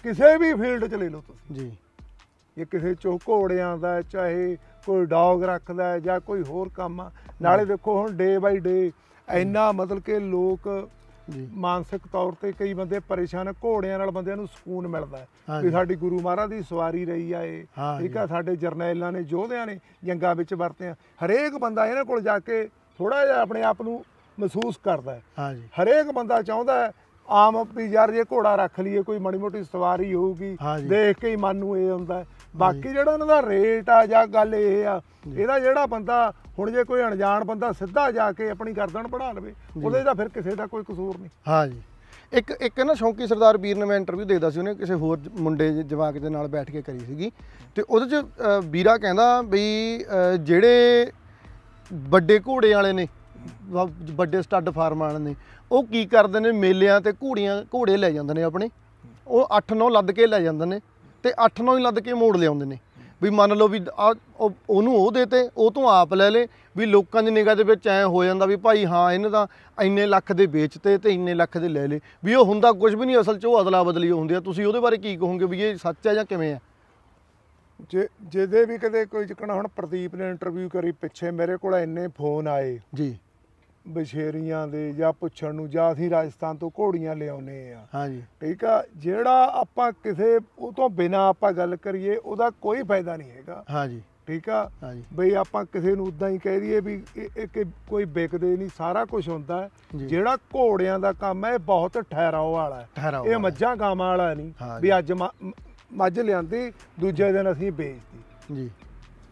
ਕਿਸੇ ਵੀ ਫੀਲਡ 'ਚ ਲੈ ਲਓ ਤੁਸੀਂ ਜੀ ਇਹ ਕਿਸੇ ਚੋ ਘੋੜਿਆਂ ਦਾ ਚਾਹੇ ਕੋਈ ਡੌਗ ਰੱਖਦਾ ਜਾਂ ਕੋਈ ਹੋਰ ਕੰਮ ਆ ਨਾਲੇ ਦੇਖੋ ਹੁਣ ਡੇ ਬਾਈ ਡੇ ਇੰਨਾ ਮਤਲਬ ਕਿ ਲੋਕ ਮਾਨਸਿਕ ਤੌਰ ਤੇ ਕਈ ਬੰਦੇ ਪਰੇਸ਼ਾਨ ਘੋੜਿਆਂ ਨਾਲ ਬੰਦਿਆਂ ਨੂੰ ਸਕੂਨ ਮਿਲਦਾ ਕਿ ਸਾਡੀ ਗੁਰੂ ਮਹਾਰਾਜ ਦੀ ਸਵਾਰੀ ਰਹੀ ਆ ਇਹ ਠੀਕ ਆ ਸਾਡੇ ਜਰਨੈਲਾਂ ਨੇ ਯੋਧਿਆਂ ਨੇ ਜੰਗਾਂ ਵਿੱਚ ਵਰਤਿਆ ਹਰੇਕ ਬੰਦਾ ਇਹਨਾਂ ਕੋਲ ਜਾ ਕੇ ਥੋੜਾ ਜਿਹਾ ਆਪਣੇ ਆਪ ਨੂੰ ਮਹਿਸੂਸ ਕਰਦਾ ਹੈ ਜੀ ਹਰੇਕ ਬੰਦਾ ਚਾਹੁੰਦਾ ਹੈ ਆਮ ਵੀ ਯਾਰ ਜੇ ਘੋੜਾ ਰੱਖ ਲਈਏ ਕੋਈ ਮਣੀ ਮੋਟੀ ਸਵਾਰੀ ਹੋਊਗੀ ਦੇਖ ਕੇ ਹੀ ਮਨ ਨੂੰ ਇਹ ਹੁੰਦਾ ਬਾਕੀ ਜਿਹੜਾ ਉਹਨਾਂ ਦਾ ਰੇਟ ਆ ਜਾਂ ਗੱਲ ਇਹ ਆ ਇਹਦਾ ਜਿਹੜਾ ਬੰਦਾ ਹੁਣ ਜੇ ਕੋਈ ਅਣਜਾਣ ਬੰਦਾ ਸਿੱਧਾ ਜਾ ਕੇ ਆਪਣੀ ਗਰਦਨ ਬਣਾ ਲਵੇ ਉਹਦੇ ਦਾ ਫਿਰ ਕਿਸੇ ਦਾ ਕੋਈ ਕਸੂਰ ਨਹੀਂ ਹਾਂਜੀ ਇੱਕ ਇੱਕ ਨਾ ਸ਼ੌਂਕੀ ਸਰਦਾਰ ਵੀਰ ਨੇ ਮੈਂ ਇੰਟਰਵਿਊ ਦੇਖਦਾ ਸੀ ਉਹਨੇ ਕਿਸੇ ਹੋਰ ਮੁੰਡੇ ਜਵਾਕ ਦੇ ਨਾਲ ਬੈਠ ਕੇ ਕਰੀ ਸੀਗੀ ਤੇ ਉਹਦੇ ਚ ਵੀਰਾ ਕਹਿੰਦਾ ਵੀ ਜਿਹੜੇ ਵੱਡੇ ਘੋੜੇ ਵਾਲੇ ਨੇ ਵੱਡੇ ਸਟੱਡ ਫਾਰਮਾਂ ਨੇ ਉਹ ਕੀ ਕਰਦੇ ਨੇ ਮੇਲਿਆਂ ਤੇ ਘੋੜੀਆਂ ਘੋੜੇ ਲੈ ਜਾਂਦੇ ਨੇ ਆਪਣੇ ਉਹ 8-9 ਲੱਦ ਕੇ ਲੈ ਜਾਂਦੇ ਨੇ ਤੇ 8-9 ਹੀ ਲੱਦ ਕੇ ਮੋੜ ਲਿਆਉਂਦੇ ਨੇ ਵੀ ਮੰਨ ਲਓ ਵੀ ਉਹਨੂੰ ਉਹ ਦੇਤੇ ਉਹ ਤੋਂ ਆਪ ਲੈ ਲੇ ਵੀ ਲੋਕਾਂ ਦੀ ਨਿਗਾਹ ਦੇ ਵਿੱਚ ਐ ਹੋ ਜਾਂਦਾ ਵੀ ਭਾਈ ਹਾਂ ਇਹਨਾਂ ਦਾ ਇੰਨੇ ਲੱਖ ਦੇ ਵੇਚਤੇ ਤੇ ਇੰਨੇ ਲੱਖ ਦੇ ਲੈ ਲੇ ਵੀ ਉਹ ਹੁੰਦਾ ਕੁਝ ਵੀ ਨਹੀਂ ਅਸਲ 'ਚ ਉਹ ਅਦਲਾ ਬਦਲੀ ਹੁੰਦੀ ਆ ਤੁਸੀਂ ਉਹਦੇ ਬਾਰੇ ਕੀ ਕਹੋਗੇ ਵੀ ਇਹ ਸੱਚ ਹੈ ਜਾਂ ਕਿਵੇਂ ਹੈ ਜੇ ਜਿਹਦੇ ਵੀ ਕਦੇ ਕੋਈ ਜਿਕਣਾ ਹੁਣ ਪ੍ਰਦੀਪ ਨੇ ਇੰਟਰਵਿਊ ਕਰੀ ਪਿੱਛੇ ਮੇਰੇ ਕੋਲ ਇੰਨੇ ਫੋਨ ਆਏ ਜੀ ਬਸ਼ੇਰੀਆਂ ਦੇ ਜਾਂ ਪੁੱਛਣ ਨੂੰ ਜਾਂ ਅਸੀਂ ਰਾਜਸਥਾਨ ਤੋਂ ਘੋੜੀਆਂ ਲਿਆਉਨੇ ਆ ਹਾਂਜੀ ਠੀਕ ਆ ਜਿਹੜਾ ਆਪਾਂ ਕਿਸੇ ਉਹ ਤੋਂ ਬਿਨਾ ਆਪਾਂ ਗੱਲ ਕਰੀਏ ਉਹਦਾ ਕੋਈ ਫਾਇਦਾ ਨਹੀਂ ਹੈਗਾ ਹਾਂਜੀ ਠੀਕ ਆ ਬਈ ਆਪਾਂ ਕਿਸੇ ਨੂੰ ਉਦਾਂ ਹੀ ਕਹਿ ਦਈਏ ਵੀ ਇਹ ਕੋਈ ਵਿਕਦੇ ਨਹੀਂ ਸਾਰਾ ਕੁਝ ਹੁੰਦਾ ਜਿਹੜਾ ਘੋੜਿਆਂ ਦਾ ਕੰਮ ਹੈ ਇਹ ਬਹੁਤ ਠਹਿਰਾਓ ਵਾਲਾ ਇਹ ਮੱਝਾਂ ਗਾਵਾਂ ਵਾਲਾ ਨਹੀਂ ਵੀ ਅੱਜ ਮੱਝ ਲਿਆਂਦੀ ਦੂਜੇ ਦਿਨ ਅਸੀਂ ਵੇਚਦੀ ਜੀ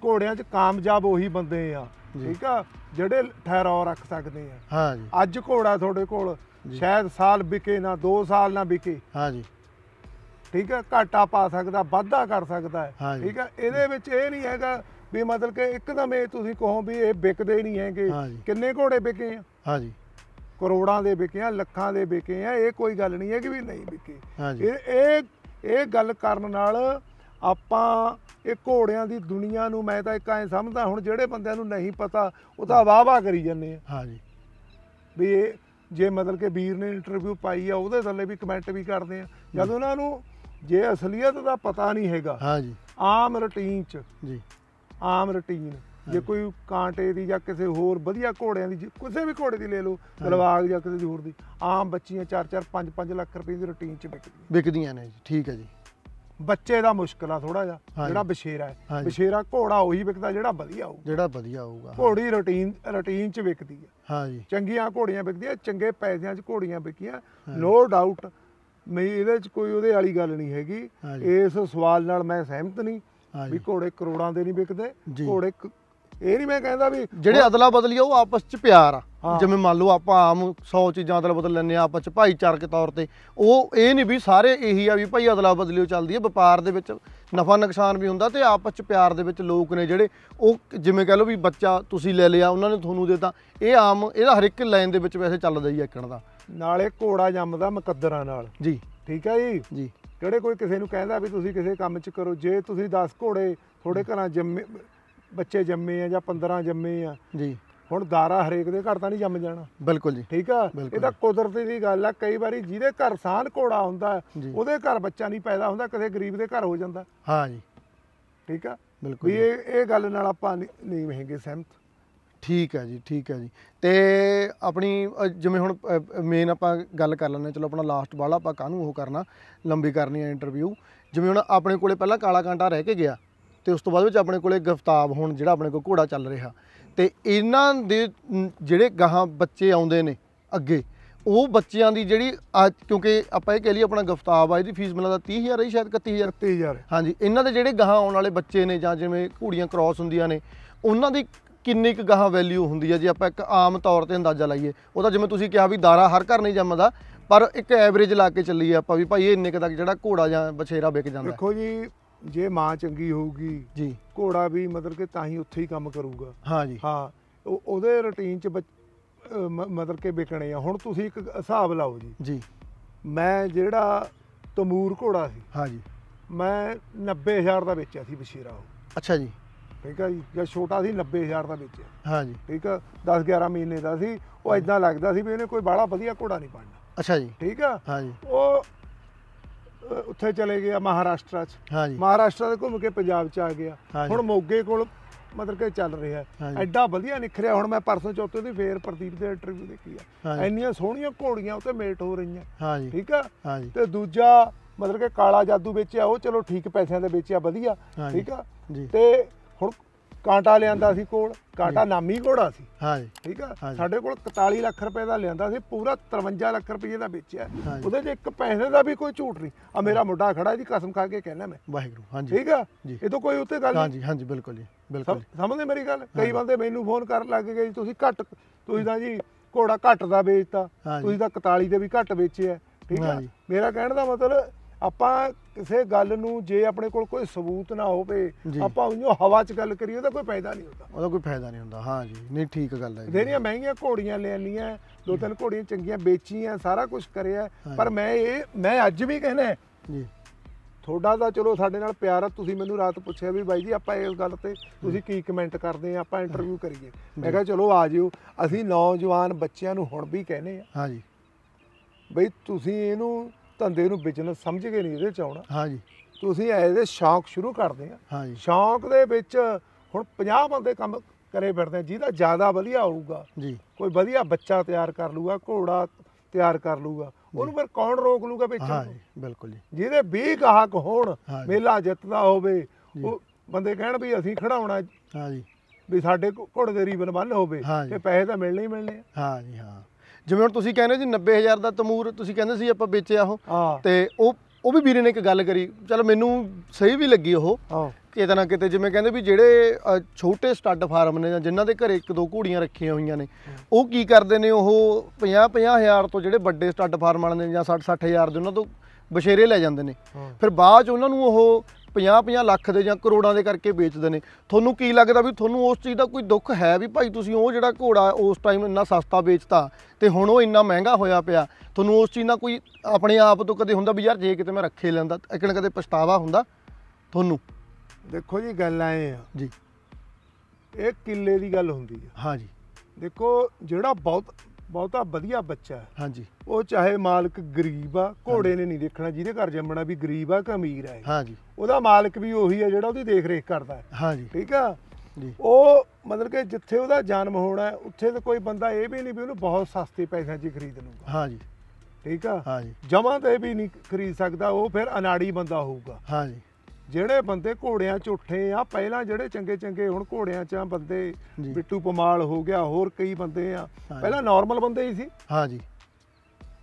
ਘੋੜਿਆਂ 'ਚ ਕਾਮਯਾਬ ਉਹੀ ਬੰਦੇ ਆ ਠੀਕ ਆ ਜਿਹੜੇ ਠਹਿਰਾਓ ਰੱਖ ਸਕਦੇ ਆ ਹਾਂਜੀ ਅੱਜ ਘੋੜਾ ਤੁਹਾਡੇ ਕੋਲ ਸ਼ਾਇਦ ਸਾਲ ਬਿਕੇ ਨਾ 2 ਸਾਲ ਨਾ ਬਿਕੇ ਹਾਂਜੀ ਠੀਕ ਆ ਘਾਟਾ ਪਾ ਸਕਦਾ ਵਾਧਾ ਕਰ ਸਕਦਾ ਹੈ ਠੀਕ ਆ ਇਹਦੇ ਵਿੱਚ ਇਹ ਨਹੀਂ ਹੈਗਾ ਵੀ ਮਤਲਬ ਕਿ ਇੱਕਦਮ ਇਹ ਤੁਸੀਂ ਕਹੋ ਵੀ ਇਹ ਵਿਕਦੇ ਨਹੀਂ ਹੈਗੇ ਕਿੰਨੇ ਘੋੜੇ ਵਿਕੇ ਆ ਹਾਂਜੀ ਕਰੋੜਾਂ ਦੇ ਵਿਕੇ ਆ ਲੱਖਾਂ ਦੇ ਵਿਕੇ ਆ ਇਹ ਕੋਈ ਗੱਲ ਨਹੀਂ ਹੈ ਕਿ ਵੀ ਨਹੀਂ ਵਿਕੇ ਇਹ ਇਹ ਗੱਲ ਕਰਨ ਨਾਲ ਆਪਾਂ ਇਹ ਘੋੜਿਆਂ ਦੀ ਦੁਨੀਆ ਨੂੰ ਮੈਂ ਤਾਂ ਇੱਕ ਐ ਸਮਝਦਾ ਹੁਣ ਜਿਹੜੇ ਬੰਦਿਆਂ ਨੂੰ ਨਹੀਂ ਪਤਾ ਉਹ ਤਾਂ ਵਾਹ-ਵਾਹ ਕਰੀ ਜਾਂਦੇ ਆ ਹਾਂਜੀ ਵੀ ਇਹ ਜੇ ਮਤਲਬ ਕਿ ਵੀਰ ਨੇ ਇੰਟਰਵਿਊ ਪਾਈ ਆ ਉਹਦੇ ਥੱਲੇ ਵੀ ਕਮੈਂਟ ਵੀ ਕਰਦੇ ਆ ਜਦ ਉਹਨਾਂ ਨੂੰ ਜੇ ਅਸਲੀਅਤ ਦਾ ਪਤਾ ਨਹੀਂ ਹੈਗਾ ਹਾਂਜੀ ਆਮ ਰੁਟੀਨ ਚ ਜੀ ਆਮ ਰੁਟੀਨ ਜੇ ਕੋਈ ਕਾਂਟੇ ਦੀ ਜਾਂ ਕਿਸੇ ਹੋਰ ਵਧੀਆ ਘੋੜਿਆਂ ਦੀ ਕਿਸੇ ਵੀ ਘੋੜੇ ਦੀ ਲੈ ਲਓ ਦਲਵਾਗ ਜਾਂ ਕਿਸੇ ਹੋਰ ਦੀ ਆਮ ਬੱਚੀਆਂ 4-4 5-5 ਲੱਖ ਰੁਪਏ ਦੀ ਰੁਟੀਨ ਚ ਵਿਕਦੀਆਂ ਨੇ ਜੀ ਠੀਕ ਹੈ ਜੀ ਬੱਚੇ ਦਾ ਮੁਸ਼ਕਲ ਆ ਥੋੜਾ ਜਿਹਾ ਜਿਹੜਾ ਬਸ਼ੇਰਾ ਹੈ ਬਸ਼ੇਰਾ ਘੋੜਾ ਉਹੀ ਵਿਕਦਾ ਜਿਹੜਾ ਵਧੀਆ ਹੋਊ ਜਿਹੜਾ ਵਧੀਆ ਹੋਊਗਾ ਘੋੜੀ ਰੁਟੀਨ ਰੁਟੀਨ ਚ ਵਿਕਦੀ ਹੈ ਹਾਂਜੀ ਚੰਗੀਆਂ ਘੋੜੀਆਂ ਵਿਕਦੀਆਂ ਚੰਗੇ ਪੈਸਿਆਂ ਚ ਘੋੜੀਆਂ ਵਿਕੀਆਂ ਨੋ ਡਾਊਟ ਮੈਂ ਇਹਦੇ ਚ ਕੋਈ ਉਹਦੇ ਵਾਲੀ ਗੱਲ ਨਹੀਂ ਹੈਗੀ ਇਸ ਸਵਾਲ ਨਾਲ ਮੈਂ ਸਹਿਮਤ ਨਹੀਂ ਵੀ ਘੋੜੇ ਕਰੋੜਾਂ ਦੇ ਨਹੀਂ ਵਿਕਦੇ ਘੋੜੇ ਇਹ ਨਹੀਂ ਮੈਂ ਕਹਿੰਦਾ ਵੀ ਜਿਹੜੇ ਅਦਲਾ ਬਦਲੀ ਆ ਉਹ ਆਪਸ ਚ ਪਿਆਰ ਆ ਜਿਵੇਂ ਮੰਨ ਲਓ ਆਪਾਂ ਆਮ 100 ਚੀਜ਼ਾਂ ਅਦਲਾ ਬਦਲ ਲੈਨੇ ਆ ਆਪਸ ਚ ਭਾਈਚਾਰਕ ਤੌਰ ਤੇ ਉਹ ਇਹ ਨਹੀਂ ਵੀ ਸਾਰੇ ਇਹੀ ਆ ਵੀ ਭਾਈ ਅਦਲਾ ਬਦਲੀਓ ਚੱਲਦੀ ਆ ਵਪਾਰ ਦੇ ਵਿੱਚ ਨਫਾ ਨੁਕਸਾਨ ਵੀ ਹੁੰਦਾ ਤੇ ਆਪਸ ਚ ਪਿਆਰ ਦੇ ਵਿੱਚ ਲੋਕ ਨੇ ਜਿਹੜੇ ਉਹ ਜਿਵੇਂ ਕਹ ਲਓ ਵੀ ਬੱਚਾ ਤੁਸੀਂ ਲੈ ਲਿਆ ਉਹਨਾਂ ਨੇ ਤੁਹਾਨੂੰ ਦੇਤਾ ਇਹ ਆਮ ਇਹਦਾ ਹਰ ਇੱਕ ਲਾਈਨ ਦੇ ਵਿੱਚ ਵੈਸੇ ਚੱਲਦਾ ਹੀ ਆਕਣ ਦਾ ਨਾਲੇ ਘੋੜਾ ਜੰਮਦਾ ਮੁਕੱਦਰਾਂ ਨਾਲ ਜੀ ਠੀਕ ਆ ਜੀ ਜੀ ਕਿਹੜੇ ਕੋਈ ਕਿਸੇ ਨੂੰ ਕਹਿੰਦਾ ਵੀ ਤੁਸੀਂ ਕਿਸੇ ਕੰਮ 'ਚ ਕਰੋ ਜੇ ਤੁਸੀਂ 10 ਘੋੜੇ ਥੋੜੇ ਘਰਾਂ ਜੰਮੇ ਬੱਚੇ ਜੰਮੇ ਆ ਜਾਂ 15 ਜੰਮੇ ਆ ਜੀ ਹੁਣ ਦਾਰਾ ਹਰੇਕ ਦੇ ਘਰ ਤਾਂ ਨਹੀਂ ਜੰਮ ਜਾਣਾ ਬਿਲਕੁਲ ਜੀ ਠੀਕ ਆ ਇਹ ਤਾਂ ਕੁਦਰਤੀ ਦੀ ਗੱਲ ਆ ਕਈ ਵਾਰੀ ਜਿਹਦੇ ਘਰ ਸਾਨ ਕੋੜਾ ਹੁੰਦਾ ਉਹਦੇ ਘਰ ਬੱਚਾ ਨਹੀਂ ਪੈਦਾ ਹੁੰਦਾ ਕਿਸੇ ਗਰੀਬ ਦੇ ਘਰ ਹੋ ਜਾਂਦਾ ਹਾਂ ਜੀ ਠੀਕ ਆ ਬਿਲਕੁਲ ਇਹ ਇਹ ਗੱਲ ਨਾਲ ਆਪਾਂ ਨਹੀਂ ਮਹਿੰਗੇ ਸਹਿਮਤ ਠੀਕ ਹੈ ਜੀ ਠੀਕ ਹੈ ਜੀ ਤੇ ਆਪਣੀ ਜਿਵੇਂ ਹੁਣ ਮੇਨ ਆਪਾਂ ਗੱਲ ਕਰ ਲੈਣਾ ਚਲੋ ਆਪਣਾ ਲਾਸਟ ਵਾਲਾ ਆਪਾਂ ਕਾਹਨੂੰ ਉਹ ਕਰਨਾ ਲੰਬੀ ਕਰਨੀ ਹੈ ਇੰਟਰਵਿਊ ਜਿਵੇਂ ਹੁਣ ਆਪਣੇ ਕੋਲੇ ਪਹਿਲਾਂ ਕਾਲਾ ਕਾਂਟਾ ਰਹਿ ਕੇ ਗਿਆ ਤੇ ਉਸ ਤੋਂ ਬਾਅਦ ਵਿੱਚ ਆਪਣੇ ਕੋਲੇ ਗਫਤਾਬ ਹੁਣ ਜਿਹੜਾ ਆਪਣੇ ਕੋਲ ਘੋੜਾ ਚੱਲ ਰਿਹਾ ਤੇ ਇਹਨਾਂ ਦੇ ਜਿਹੜੇ ਗਾਹਾਂ ਬੱਚੇ ਆਉਂਦੇ ਨੇ ਅੱਗੇ ਉਹ ਬੱਚਿਆਂ ਦੀ ਜਿਹੜੀ ਕਿਉਂਕਿ ਆਪਾਂ ਇਹ ਕਹਿ ਲਈ ਆਪਣਾ ਗਫਤਾਬ ਆ ਇਹਦੀ ਫੀਸ ਮਿਲਦਾ 30000 ਹੈ ਸ਼ਾਇਦ 31000 30000 ਹਾਂਜੀ ਇਹਨਾਂ ਦੇ ਜਿਹੜੇ ਗਾਹਾਂ ਆਉਣ ਵਾਲੇ ਬੱਚੇ ਨੇ ਜਾਂ ਜਿਵੇਂ ਘੋੜੀਆਂ ਕ੍ਰਾਸ ਹੁੰਦੀਆਂ ਨੇ ਉਹਨਾਂ ਦੀ ਕਿੰਨੀ ਕੁ ਗਾਹਾਂ ਵੈਲਿਊ ਹੁੰਦੀ ਹੈ ਜੇ ਆਪਾਂ ਇੱਕ ਆਮ ਤੌਰ ਤੇ ਅੰਦਾਜ਼ਾ ਲਾਈਏ ਉਹ ਤਾਂ ਜਿਵੇਂ ਤੁਸੀਂ ਕਿਹਾ ਵੀ ਦਾਰਾ ਹਰ ਘਰ ਨਹੀਂ ਜੰਮਦਾ ਪਰ ਇੱਕ ਐਵਰੇਜ ਲਾ ਕੇ ਚੱਲੀਏ ਆਪਾਂ ਵੀ ਭਾਈ ਇਹ ਇੰਨੇ ਕ ਤੱਕ ਜਿਹੜਾ ਘੋੜਾ ਜਾਂ ਬਛੇਰਾ ਵਿਕ ਜਾਂਦਾ ਦੇਖੋ ਜੀ ਜੇ ਮਾਂ ਚੰਗੀ ਹੋਊਗੀ ਜੀ ਘੋੜਾ ਵੀ ਮਤਲਬ ਕਿ ਤਾਂ ਹੀ ਉੱਥੇ ਹੀ ਕੰਮ ਕਰੂਗਾ ਹਾਂ ਜੀ ਹਾਂ ਉਹਦੇ ਰੁਟੀਨ ਚ ਮਤਲਬ ਕਿ ਵਿਕਣੇ ਆ ਹੁਣ ਤੁਸੀਂ ਇੱਕ ਹਿਸਾਬ ਲਾਓ ਜੀ ਜੀ ਮੈਂ ਜਿਹੜਾ ਤਮੂਰ ਘੋੜਾ ਸੀ ਹਾਂ ਜੀ ਮੈਂ 90000 ਦਾ ਵੇਚਿਆ ਸੀ ਬਸ਼ੀਰਾ ਉਹ ਅੱਛਾ ਜੀ ਠੀਕ ਆ ਜੀ ਜੇ ਛੋਟਾ ਸੀ 90000 ਦਾ ਵੇਚਿਆ ਹਾਂ ਜੀ ਠੀਕ ਆ 10 11 ਮਹੀਨੇ ਦਾ ਸੀ ਉਹ ਇਦਾਂ ਲੱਗਦਾ ਸੀ ਵੀ ਇਹਨੇ ਕੋਈ ਬਾਹਲਾ ਵਧੀਆ ਘੋੜਾ ਨਹੀਂ ਪਾਣਾ ਅੱਛਾ ਜੀ ਠੀਕ ਆ ਹਾਂ ਜੀ ਉਹ ਉੱਥੇ ਚਲੇ ਗਿਆ ਮਹਾਰਾਸ਼ਟਰ 'ਚ ਮਹਾਰਾਸ਼ਟਰ ਦੇ ਘੁੰਮ ਕੇ ਪੰਜਾਬ 'ਚ ਆ ਗਿਆ ਹੁਣ ਮੋਗੇ ਕੋਲ ਮਤਲਬ ਕਿ ਚੱਲ ਰਿਹਾ ਐਡਾ ਵਧੀਆ ਨਿਖਰਿਆ ਹੁਣ ਮੈਂ ਪਰਸੋਂ ਚੌਥੇ ਦੀ ਫੇਰ ਪ੍ਰਦੀਪ ਦੇ ਇੰਟਰਵਿਊ ਦੇਖੀ ਆ ਇੰਨੀਆਂ ਸੋਹਣੀਆਂ ਘੋੜੀਆਂ ਉੱਤੇ ਮੇਟ ਹੋ ਰਹੀਆਂ ਠੀਕ ਆ ਤੇ ਦੂਜਾ ਮਤਲਬ ਕਿ ਕਾਲਾ ਜਾਦੂ ਵੇਚਿਆ ਉਹ ਚਲੋ ਠੀਕ ਪੈਸਿਆਂ ਦੇ ਵੇਚਿਆ ਵਧੀਆ ਠੀਕ ਆ ਤੇ ਕਾਂਟਾ ਲਿਆਂਦਾ ਸੀ ਕੋਲ ਕਾਂਟਾ ਨਾਮੀ ਘੋੜਾ ਸੀ ਹਾਂਜੀ ਠੀਕ ਆ ਸਾਡੇ ਕੋਲ 41 ਲੱਖ ਰੁਪਏ ਦਾ ਲਿਆਂਦਾ ਸੀ ਪੂਰਾ 53 ਲੱਖ ਰੁਪਏ ਦਾ ਵੇਚਿਆ ਉਹਦੇ 'ਚ ਇੱਕ ਪੈਸੇ ਦਾ ਵੀ ਕੋਈ ਝੂਠ ਨਹੀਂ ਆ ਮੇਰਾ ਮੁੰਡਾ ਖੜਾ ਇਹਦੀ ਕਸਮ ਖਾ ਕੇ ਕਹਿੰਦਾ ਮੈਂ ਵਾਹਿਗੁਰੂ ਹਾਂਜੀ ਠੀਕ ਆ ਇਹ ਤਾਂ ਕੋਈ ਉੱਤੇ ਗੱਲ ਨਹੀਂ ਹਾਂਜੀ ਹਾਂਜੀ ਬਿਲਕੁਲ ਜੀ ਬਿਲਕੁਲ ਸਮਝਦੇ ਮੇਰੀ ਗੱਲ ਕਈ ਬੰਦੇ ਮੈਨੂੰ ਫੋਨ ਕਰਨ ਲੱਗ ਗਏ ਜੀ ਤੁਸੀਂ ਘੱਟ ਤੁਸੀਂ ਤਾਂ ਜੀ ਘੋੜਾ ਘੱਟ ਦਾ ਵੇਚਤਾ ਤੁਸੀਂ ਤਾਂ 41 ਦੇ ਵੀ ਘੱਟ ਵੇਚਿਆ ਠੀਕ ਆ ਮੇਰਾ ਕਹਿਣ ਦਾ ਮਤਲਬ ਆਪਾਂ ਕਿਸੇ ਗੱਲ ਨੂੰ ਜੇ ਆਪਣੇ ਕੋਲ ਕੋਈ ਸਬੂਤ ਨਾ ਹੋਵੇ ਆਪਾਂ ਉਹ ਹਵਾ 'ਚ ਗੱਲ ਕਰੀਏ ਤਾਂ ਕੋਈ ਫਾਇਦਾ ਨਹੀਂ ਹੁੰਦਾ ਉਹਦਾ ਕੋਈ ਫਾਇਦਾ ਨਹੀਂ ਹੁੰਦਾ ਹਾਂ ਜੀ ਨਹੀਂ ਠੀਕ ਗੱਲ ਹੈ ਜਿਹੜੀਆਂ ਮਹਿੰਗੀਆਂ ਘੋੜੀਆਂ ਲੈ ਲੀਆਂ ਦੋ ਤਿੰਨ ਘੋੜੀਆਂ ਚੰਗੀਆਂ ਵੇਚੀਆਂ ਸਾਰਾ ਕੁਝ ਕਰਿਆ ਪਰ ਮੈਂ ਇਹ ਮੈਂ ਅੱਜ ਵੀ ਕਹਿਣਾ ਜੀ ਥੋੜਾ ਤਾਂ ਚਲੋ ਸਾਡੇ ਨਾਲ ਪਿਆਰ ਆ ਤੁਸੀਂ ਮੈਨੂੰ ਰਾਤ ਪੁੱਛਿਆ ਵੀ ਬਾਈ ਜੀ ਆਪਾਂ ਇਸ ਗੱਲ ਤੇ ਤੁਸੀਂ ਕੀ ਕਮੈਂਟ ਕਰਦੇ ਆ ਆਪਾਂ ਇੰਟਰਵਿਊ ਕਰੀਏ ਮੈਂ ਕਿਹਾ ਚਲੋ ਆ ਜਿਓ ਅਸੀਂ ਨੌਜਵਾਨ ਬੱਚਿਆਂ ਨੂੰ ਹੁਣ ਵੀ ਕਹਿੰਦੇ ਆ ਹਾਂਜੀ ਬਈ ਤੁਸੀਂ ਇਹਨੂੰ ਧੰਦੇ ਨੂੰ ਬਿਜ਼ਨਸ ਸਮਝ ਕੇ ਨਹੀਂ ਇਹਦੇ ਚ ਆਉਣਾ ਹਾਂਜੀ ਤੁਸੀਂ ਐਜ਼ ਦੇ ਸ਼ੌਂਕ ਸ਼ੁਰੂ ਕਰਦੇ ਆ ਹਾਂਜੀ ਸ਼ੌਂਕ ਦੇ ਵਿੱਚ ਹੁਣ 50 ਬੰਦੇ ਕੰਮ ਕਰੇ ਫਿਰਦੇ ਜਿਹਦਾ ਜ਼ਿਆਦਾ ਵਧੀਆ ਹੋਊਗਾ ਜੀ ਕੋਈ ਵਧੀਆ ਬੱਚਾ ਤਿਆਰ ਕਰ ਲੂਗਾ ਘੋੜਾ ਤਿਆਰ ਕਰ ਲੂਗਾ ਉਹਨੂੰ ਫਿਰ ਕੌਣ ਰੋਕ ਲੂਗਾ ਵੇਚਣ ਹਾਂਜੀ ਬਿਲਕੁਲ ਜੀ ਜਿਹਦੇ 20 ਗਾਹਕ ਹੋਣ ਮੇਲਾ ਜਿੱਤਦਾ ਹੋਵੇ ਉਹ ਬੰਦੇ ਕਹਿਣ ਵੀ ਅਸੀਂ ਖੜਾਉਣਾ ਹਾਂਜੀ ਵੀ ਸਾਡੇ ਘੋੜਦੇਰੀ ਬਨਬਨ ਹੋਵੇ ਤੇ ਪੈਸੇ ਤਾਂ ਮਿਲਣੇ ਹੀ ਮਿਲਣੇ ਹਾਂਜੀ ਹਾਂ ਜਿਵੇਂ ਹੁਣ ਤੁਸੀਂ ਕਹਿੰਦੇ ਜੀ 90000 ਦਾ ਤਮੂਰ ਤੁਸੀਂ ਕਹਿੰਦੇ ਸੀ ਆਪਾਂ ਵੇਚਿਆ ਉਹ ਤੇ ਉਹ ਉਹ ਵੀ ਵੀਰੇ ਨੇ ਇੱਕ ਗੱਲ ਕਰੀ ਚਲ ਮੈਨੂੰ ਸਹੀ ਵੀ ਲੱਗੀ ਉਹ ਕਿਤੇ ਨਾ ਕਿਤੇ ਜਿਵੇਂ ਕਹਿੰਦੇ ਵੀ ਜਿਹੜੇ ਛੋਟੇ ਸਟੱਡ ਫਾਰਮ ਨੇ ਜਾਂ ਜਿਨ੍ਹਾਂ ਦੇ ਘਰੇ ਇੱਕ ਦੋ ਘੋੜੀਆਂ ਰੱਖੀਆਂ ਹੋਈਆਂ ਨੇ ਉਹ ਕੀ ਕਰਦੇ ਨੇ ਉਹ 50 50000 ਤੋਂ ਜਿਹੜੇ ਵੱਡੇ ਸਟੱਡ ਫਾਰਮ ਵਾਲੇ ਨੇ ਜਾਂ 60 60000 ਦੇ ਉਹਨਾਂ ਤੋਂ ਬਸ਼ੇਰੇ ਲੈ ਜਾਂਦੇ ਨੇ ਫਿਰ ਬਾਅਦ ਚ ਉਹਨਾਂ ਨੂੰ ਉਹ 50-50 ਲੱਖ ਦੇ ਜਾਂ ਕਰੋੜਾਂ ਦੇ ਕਰਕੇ ਵੇਚਦੇ ਨੇ ਤੁਹਾਨੂੰ ਕੀ ਲੱਗਦਾ ਵੀ ਤੁਹਾਨੂੰ ਉਸ ਚੀਜ਼ ਦਾ ਕੋਈ ਦੁੱਖ ਹੈ ਵੀ ਭਾਈ ਤੁਸੀਂ ਉਹ ਜਿਹੜਾ ਘੋੜਾ ਉਸ ਟਾਈਮ ਇੰਨਾ ਸਸਤਾ ਵੇਚਤਾ ਤੇ ਹੁਣ ਉਹ ਇੰਨਾ ਮਹਿੰਗਾ ਹੋਇਆ ਪਿਆ ਤੁਹਾਨੂੰ ਉਸ ਚੀਜ਼ ਦਾ ਕੋਈ ਆਪਣੇ ਆਪ ਤੋਂ ਕਦੇ ਹੁੰਦਾ ਵੀ ਯਾਰ ਜੇ ਕਿਤੇ ਮੈਂ ਰੱਖੇ ਲੈਂਦਾ ਇਕਣ ਕਦੇ ਪਛਤਾਵਾ ਹੁੰਦਾ ਤੁਹਾਨੂੰ ਦੇਖੋ ਜੀ ਗੱਲ ਆਏ ਆ ਜੀ ਇਹ ਕਿੱਲੇ ਦੀ ਗੱਲ ਹੁੰਦੀ ਹੈ ਹਾਂ ਜੀ ਦੇਖੋ ਜਿਹੜਾ ਬਹੁਤ ਬਹੁਤਾ ਵਧੀਆ ਬੱਚਾ ਹਾਂਜੀ ਉਹ ਚਾਹੇ ਮਾਲਕ ਗਰੀਬ ਆ ਘੋੜੇ ਨੇ ਨਹੀਂ ਦੇਖਣਾ ਜਿਹਦੇ ਘਰ ਜੰਮਣਾ ਵੀ ਗਰੀਬ ਆ ਕਿ ਅਮੀਰ ਆ ਹਾਂਜੀ ਉਹਦਾ ਮਾਲਕ ਵੀ ਉਹੀ ਆ ਜਿਹੜਾ ਉਹਦੀ ਦੇਖ ਰੇਖ ਕਰਦਾ ਹਾਂਜੀ ਠੀਕ ਆ ਜੀ ਉਹ ਮਤਲਬ ਕਿ ਜਿੱਥੇ ਉਹਦਾ ਜਨਮ ਹੋਣਾ ਉੱਥੇ ਤਾਂ ਕੋਈ ਬੰਦਾ ਇਹ ਵੀ ਨਹੀਂ ਵੀ ਉਹਨੂੰ ਬਹੁਤ ਸਸਤੇ ਪੈਸਿਆਂ 'ਚ ਖਰੀਦ ਲੂਗਾ ਹਾਂਜੀ ਠੀਕ ਆ ਹਾਂਜੀ ਜਮਾਂ ਤੇ ਵੀ ਨਹੀਂ ਖਰੀਦ ਸਕਦਾ ਉਹ ਫਿਰ ਅਨਾੜੀ ਬੰਦਾ ਹੋਊਗਾ ਹਾਂਜੀ ਜਿਹੜੇ ਬੰਦੇ ਘੋੜਿਆਂ 'ਚ ਉੱਠੇ ਆ ਪਹਿਲਾਂ ਜਿਹੜੇ ਚੰਗੇ ਚੰਗੇ ਹੁਣ ਘੋੜਿਆਂ 'ਚ ਆ ਬੰਦੇ ਬਿੱਟੂ ਪਮਾਲ ਹੋ ਗਿਆ ਹੋਰ ਕਈ ਬੰਦੇ ਆ ਪਹਿਲਾਂ ਨਾਰਮਲ ਬੰਦੇ ਹੀ ਸੀ ਹਾਂਜੀ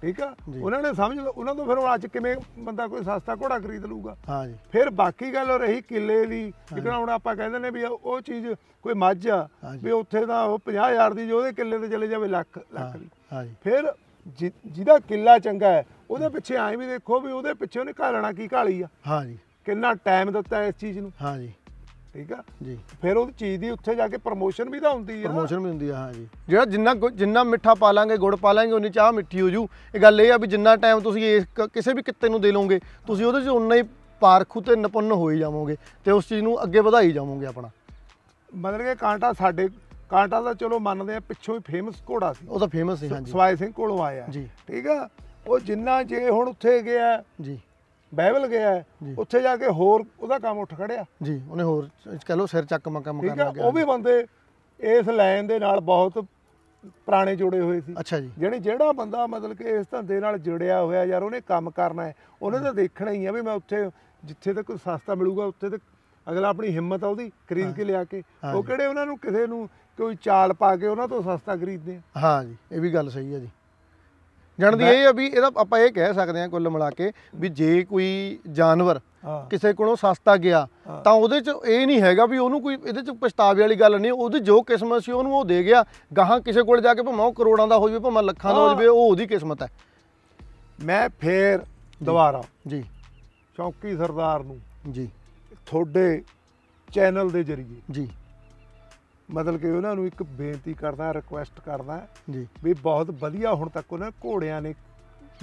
ਠੀਕ ਆ ਉਹਨਾਂ ਨੇ ਸਮਝ ਉਹਨਾਂ ਤੋਂ ਫਿਰ ਅੱਜ ਕਿਵੇਂ ਬੰਦਾ ਕੋਈ ਸਸਤਾ ਘੋੜਾ ਖਰੀਦ ਲੂਗਾ ਹਾਂਜੀ ਫਿਰ ਬਾਕੀ ਗੱਲ ਰਹੀ ਕਿੱਲੇ ਦੀ ਜਿਹੜਾ ਹੁਣ ਆਪਾਂ ਕਹਿੰਦੇ ਨੇ ਵੀ ਉਹ ਚੀਜ਼ ਕੋਈ ਮੱਝ ਆ ਵੀ ਉੱਥੇ ਦਾ ਉਹ 50000 ਦੀ ਜੋ ਉਹਦੇ ਕਿੱਲੇ ਤੇ ਚਲੇ ਜਾਵੇ ਲੱਖ ਲੱਖ ਦੀ ਹਾਂਜੀ ਫਿਰ ਜਿਹਦਾ ਕਿੱਲਾ ਚੰਗਾ ਹੈ ਉਹਦੇ ਪਿੱਛੇ ਐਂ ਵੀ ਦੇਖੋ ਵੀ ਉਹਦੇ ਪਿੱਛੇ ਉਹਨੇ ਘਾਲਣਾ ਕੀ ਘਾਲੀ ਆ ਹਾਂਜੀ ਕਿੰਨਾ ਟਾਈਮ ਦਿੱਤਾ ਇਸ ਚੀਜ਼ ਨੂੰ ਹਾਂ ਜੀ ਠੀਕ ਆ ਜੀ ਫਿਰ ਉਹ ਚੀਜ਼ ਦੀ ਉੱਥੇ ਜਾ ਕੇ ਪ੍ਰੋਮੋਸ਼ਨ ਵੀ ਤਾਂ ਹੁੰਦੀ ਆ ਪ੍ਰੋਮੋਸ਼ਨ ਵੀ ਹੁੰਦੀ ਆ ਹਾਂ ਜੀ ਜਿਹੜਾ ਜਿੰਨਾ ਜਿੰਨਾ ਮਿੱਠਾ ਪਾ ਲਾਂਗੇ ਗੁੜ ਪਾ ਲਾਂਗੇ ਉਨੀ ਚਾਹ ਮਿੱਠੀ ਹੋ ਜੂ ਇਹ ਗੱਲ ਇਹ ਆ ਵੀ ਜਿੰਨਾ ਟਾਈਮ ਤੁਸੀਂ ਇਸ ਕਿਸੇ ਵੀ ਕਿੱਤੇ ਨੂੰ ਦੇ ਲਓਗੇ ਤੁਸੀਂ ਉਹਦੇ 'ਚ ਉਨਾ ਹੀ ਪਾਰਖੂ ਤੇ ਨਪੁੰਨ ਹੋਈ ਜਾਵੋਗੇ ਤੇ ਉਸ ਚੀਜ਼ ਨੂੰ ਅੱਗੇ ਵਧਾਈ ਜਾਵੋਗੇ ਆਪਣਾ ਮਤਲਬ ਕਿ ਕਾਂਟਾ ਸਾਡੇ ਕਾਂਟਾ ਦਾ ਚਲੋ ਮੰਨਦੇ ਆ ਪਿੱਛੋਂ ਹੀ ਫੇਮਸ ਘੋੜਾ ਸੀ ਉਹ ਤਾਂ ਫੇਮਸ ਸੀ ਹਾਂਜੀ ਸਵਾਇ ਸਿੰਘ ਕੋਲੋਂ ਆਇਆ ਜੀ ਠੀਕ ਆ ਉਹ ਜਿੰਨਾ ਜੇ ਹੁਣ ਉੱਥੇ ਗਿਆ ਜੀ ਬਾਈਬਲ ਗਿਆ ਉੱਥੇ ਜਾ ਕੇ ਹੋਰ ਉਹਦਾ ਕੰਮ ਉੱਠ ਖੜਿਆ ਜੀ ਉਹਨੇ ਹੋਰ ਕਹਿ ਲੋ ਸਿਰ ਚੱਕ ਕੰਮ ਕਰਨ ਲੱਗ ਗਿਆ ਉਹ ਵੀ ਬੰਦੇ ਇਸ ਲਾਈਨ ਦੇ ਨਾਲ ਬਹੁਤ ਪੁਰਾਣੇ ਜੁੜੇ ਹੋਏ ਸੀ ਅੱਛਾ ਜੀ ਜਿਹੜੇ ਜਿਹੜਾ ਬੰਦਾ ਮਤਲਬ ਕਿ ਇਸ ਧੰਦੇ ਨਾਲ ਜੁੜਿਆ ਹੋਇਆ ਯਾਰ ਉਹਨੇ ਕੰਮ ਕਰਨਾ ਹੈ ਉਹਨੇ ਤਾਂ ਦੇਖਣਾ ਹੀ ਆ ਵੀ ਮੈਂ ਉੱਥੇ ਜਿੱਥੇ ਤੱਕ ਸਸਤਾ ਮਿਲੂਗਾ ਉੱਥੇ ਤੱਕ ਅਗਲਾ ਆਪਣੀ ਹਿੰਮਤ ਆ ਉਹਦੀ ਖਰੀਦ ਕੇ ਲਿਆ ਕੇ ਉਹ ਕਿਹੜੇ ਉਹਨਾਂ ਨੂੰ ਕਿਸੇ ਨੂੰ ਕੋਈ ਚਾਲ ਪਾ ਕੇ ਉਹਨਾਂ ਤੋਂ ਸਸਤਾ ਖਰੀਦਦੇ ਆ ਹਾਂ ਜੀ ਇਹ ਵੀ ਗੱਲ ਸਹੀ ਆ ਜੀ ਜਾਣਦੀ ਇਹ ਆ ਵੀ ਇਹਦਾ ਆਪਾਂ ਇਹ ਕਹਿ ਸਕਦੇ ਆ ਕੁੱਲ ਮਿਲਾ ਕੇ ਵੀ ਜੇ ਕੋਈ ਜਾਨਵਰ ਕਿਸੇ ਕੋਲੋਂ ਸਸਤਾ ਗਿਆ ਤਾਂ ਉਹਦੇ ਚ ਇਹ ਨਹੀਂ ਹੈਗਾ ਵੀ ਉਹਨੂੰ ਕੋਈ ਇਹਦੇ ਚ ਪਛਤਾਵੇ ਵਾਲੀ ਗੱਲ ਨਹੀਂ ਉਹਦੀ ਜੋ ਕਿਸਮਤ ਸੀ ਉਹਨੂੰ ਉਹ ਦੇ ਗਿਆ ਗਾਹਾਂ ਕਿਸੇ ਕੋਲ ਜਾ ਕੇ ਭਾਵੇਂ ਉਹ ਕਰੋੜਾਂ ਦਾ ਹੋ ਜਵੇ ਭਾਵੇਂ ਲੱਖਾਂ ਦਾ ਹੋ ਜਵੇ ਉਹ ਉਹਦੀ ਕਿਸਮਤ ਹੈ ਮੈਂ ਫੇਰ ਦੁਬਾਰਾ ਜੀ ਚੌਕੀ ਸਰਦਾਰ ਨੂੰ ਜੀ ਤੁਹਾਡੇ ਚੈਨਲ ਦੇ ਜ਼ਰੀਏ ਜੀ ਮਤਲਬ ਕਿ ਉਹਨਾਂ ਨੂੰ ਇੱਕ ਬੇਨਤੀ ਕਰਦਾ ਰਿਕੁਐਸਟ ਕਰਦਾ ਜੀ ਵੀ ਬਹੁਤ ਵਧੀਆ ਹੁਣ ਤੱਕ ਉਹਨਾਂ ਘੋੜਿਆਂ ਨੇ